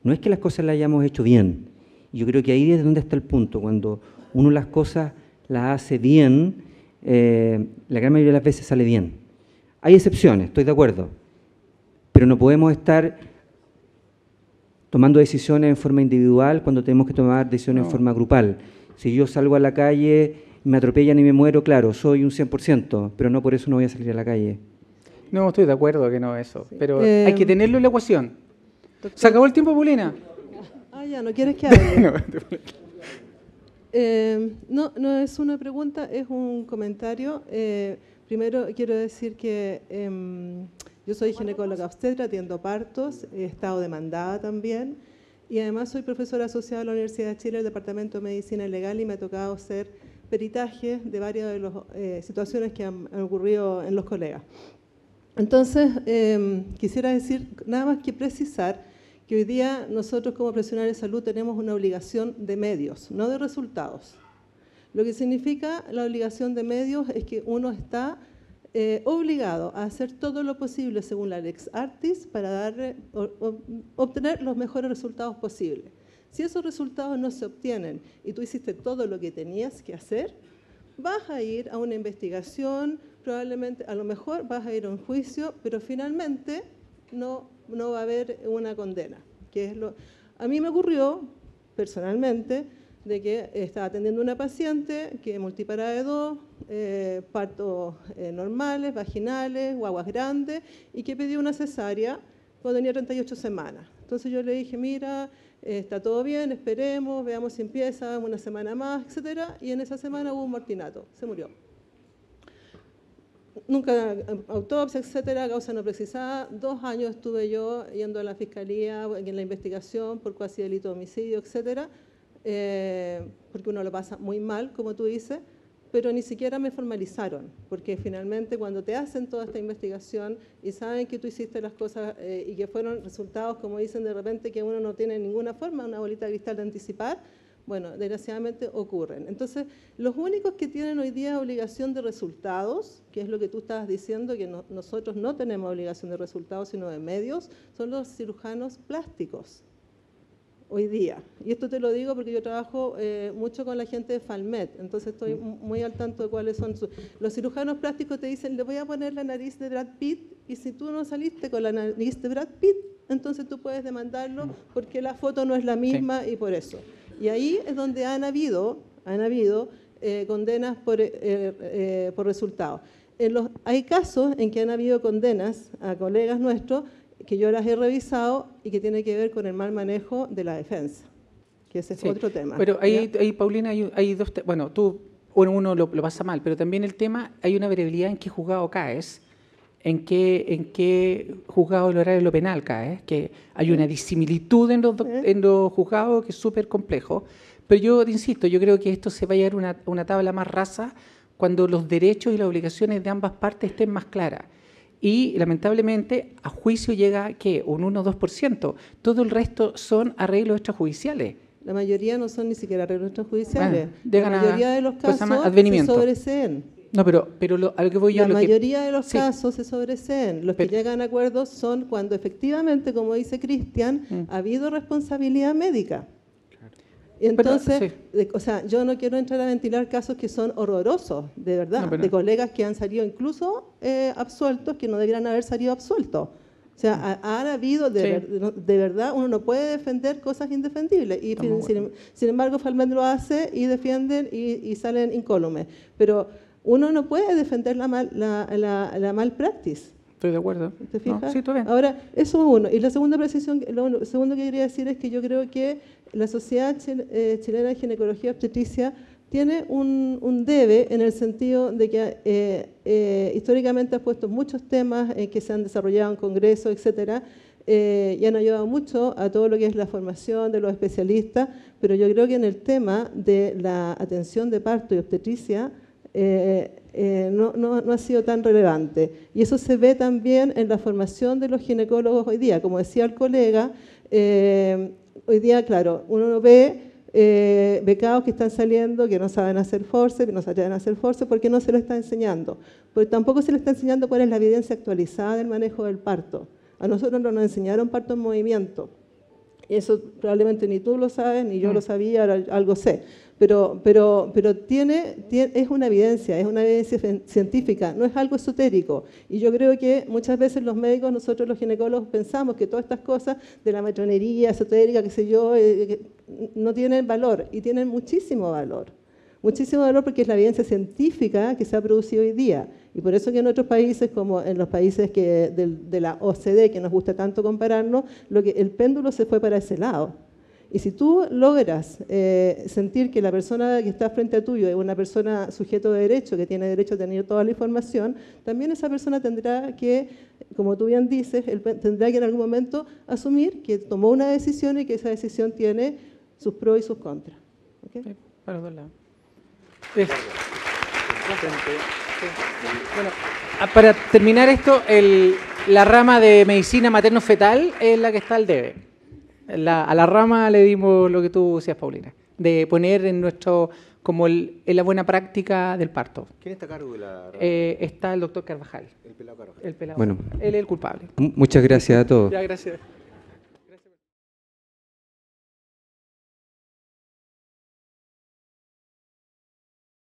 no es que las cosas las hayamos hecho bien. Yo creo que ahí es donde está el punto. Cuando uno las cosas las hace bien, eh, la gran mayoría de las veces sale bien. Hay excepciones, estoy de acuerdo. Pero no podemos estar tomando decisiones en forma individual cuando tenemos que tomar decisiones en forma grupal. Si yo salgo a la calle, me atropellan y me muero, claro, soy un 100%, pero no por eso no voy a salir a la calle. No, estoy de acuerdo que no eso, pero eh, hay que tenerlo en la ecuación. Se acabó el tiempo, Pulina. Ah, ya, ¿no quieres que hable? Eh, no, no, es una pregunta, es un comentario. Eh, primero quiero decir que em, yo soy ginecóloga obstetra, atiendo partos, he estado demandada también y además soy profesora asociada a la Universidad de Chile, el Departamento de Medicina Legal y me ha tocado hacer peritaje de varias de las eh, situaciones que han, ocurrido en los colegas. Entonces, em, quisiera decir, nada más que precisar que hoy día nosotros como profesionales de salud tenemos una obligación de medios, no de resultados. Lo que significa la obligación de medios es que uno está eh, obligado a hacer todo lo posible según la Lex Artis para eh, obtener los mejores resultados posibles. Si esos resultados no se obtienen y tú hiciste todo lo que tenías que hacer, vas a ir a una investigación, probablemente, a lo mejor vas a ir a un juicio, pero finalmente no no va a haber una condena. Que es lo... A mí me ocurrió, personalmente, de que estaba atendiendo una paciente que multiparada de dos, eh, partos eh, normales, vaginales, guaguas grandes, y que pidió una cesárea cuando tenía 38 semanas. Entonces yo le dije, mira, está todo bien, esperemos, veamos si empieza, una semana más, etcétera, y en esa semana hubo un mortinato, se murió nunca autopsia, etcétera, causa no precisada. Dos años estuve yo yendo a la fiscalía en la investigación por cuasi delito de homicidio, etcétera, eh, porque uno lo pasa muy mal, como tú dices, pero ni siquiera me formalizaron, porque finalmente cuando te hacen toda esta investigación y saben que tú hiciste las cosas eh, y que fueron resultados, como dicen de repente, que uno no tiene ninguna forma, una bolita de cristal de anticipar, bueno, desgraciadamente ocurren. Entonces, los únicos que tienen hoy día obligación de resultados, que es lo que tú estabas diciendo, que nosotros no tenemos obligación de resultados, sino de medios, son los cirujanos plásticos hoy día. Y esto te lo digo porque yo trabajo eh, mucho con la gente de Falmet, entonces estoy mm. muy al tanto de cuáles son Los cirujanos plásticos te dicen, le voy a poner la nariz de Brad Pitt, y si tú no saliste con la nariz de Brad Pitt, entonces tú puedes demandarlo mm. porque la foto no es la misma y por eso. Y ahí es donde han habido, han habido eh, condenas por, eh, eh, por resultado. En los, hay casos en que han habido condenas a colegas nuestros que yo las he revisado y que tiene que ver con el mal manejo de la defensa, que ese es otro tema. Pero ahí, Paulina, hay, dos dos... Bueno, tú uno, lo, lo, pasa mal, pero también el tema, hay una variabilidad en qué juzgado caes en qué, en qué juzgado el horario de lo penal cae. ¿eh? Que hay una disimilitud en los, en los juzgados que es súper complejo. Pero yo te insisto, yo creo que esto se va a llevar una, tabla más rasa cuando los derechos y las obligaciones de ambas partes estén más claras. Y lamentablemente a juicio llega que un 1 o 2%. Todo el resto son arreglos extrajudiciales. La mayoría no son ni siquiera arreglos extrajudiciales. la mayoría de los casos se no, pero, pero lo, que voy yo... La mayoría de los casos se sobreseen. Los que llegan a acuerdos son cuando efectivamente, como dice Cristian, mm. ha habido responsabilidad médica. Y entonces, o sea, yo no quiero entrar a ventilar casos que son horrorosos, de verdad, de colegas que han salido incluso eh, absueltos, que no debieran haber salido absueltos. O sea, ha habido, de, verdad, uno no puede defender cosas indefendibles. Y sin, embargo, Falmen lo hace y defienden y, y salen incólumes. Pero uno no puede defender la mal, la, practice. Estoy de acuerdo. ¿Te fijas? bien. Ahora, eso es uno. Y la segunda precisión, lo segundo que quería decir es que yo creo que la Sociedad eh, Chilena de Ginecología Obstetricia tiene un, debe en el sentido de que eh, eh, históricamente ha puesto muchos temas que se han desarrollado en congresos, etcétera, y han ayudado mucho a todo lo que es la formación de los especialistas, pero yo creo que en el tema de la atención de parto y obstetricia, eh, eh, no, ha sido tan relevante. Y eso se ve también en la formación de los ginecólogos hoy día. Como decía el colega, eh, hoy día, claro, uno ve eh, becados que están saliendo, que no saben hacer force, que no saben hacer force porque no se lo está enseñando. Porque tampoco se le está enseñando cuál es la evidencia actualizada del manejo del parto. A nosotros no nos enseñaron parto en movimiento. Eso probablemente ni tú lo sabes, ni yo mm. lo sabía, ahora algo sé pero, es una evidencia, es una evidencia científica, no es algo esotérico. Y yo creo que muchas veces los médicos, nosotros los ginecólogos, pensamos que todas estas cosas de la matronería esotérica, qué sé yo, eh, no tienen valor y tienen muchísimo valor. Muchísimo valor porque es la evidencia científica que se ha producido hoy día. Y por eso que en otros países, como en los países de, la OCDE, que nos gusta tanto compararnos, lo que, el péndulo se fue para ese lado y si tú logras eh, sentir que la persona que está frente a tuyo es una persona sujeto de derecho, que tiene derecho a tener toda la información, también esa persona tendrá que, como tú bien dices, él tendrá que en algún momento asumir que tomó una decisión y que esa decisión tiene sus pros y sus contras. Eh, para eh, Bueno, ah, para terminar esto, el, la rama de medicina materno-fetal es la que está al debe. La, a la rama le dimos lo que tú decías, Paulina, de poner en nuestro como la buena práctica del parto. ¿Quién está a cargo de la eh, Está el doctor Carvajal. El pelado Carvajal. Bueno, él es el culpable. Muchas gracias a todos. gracias.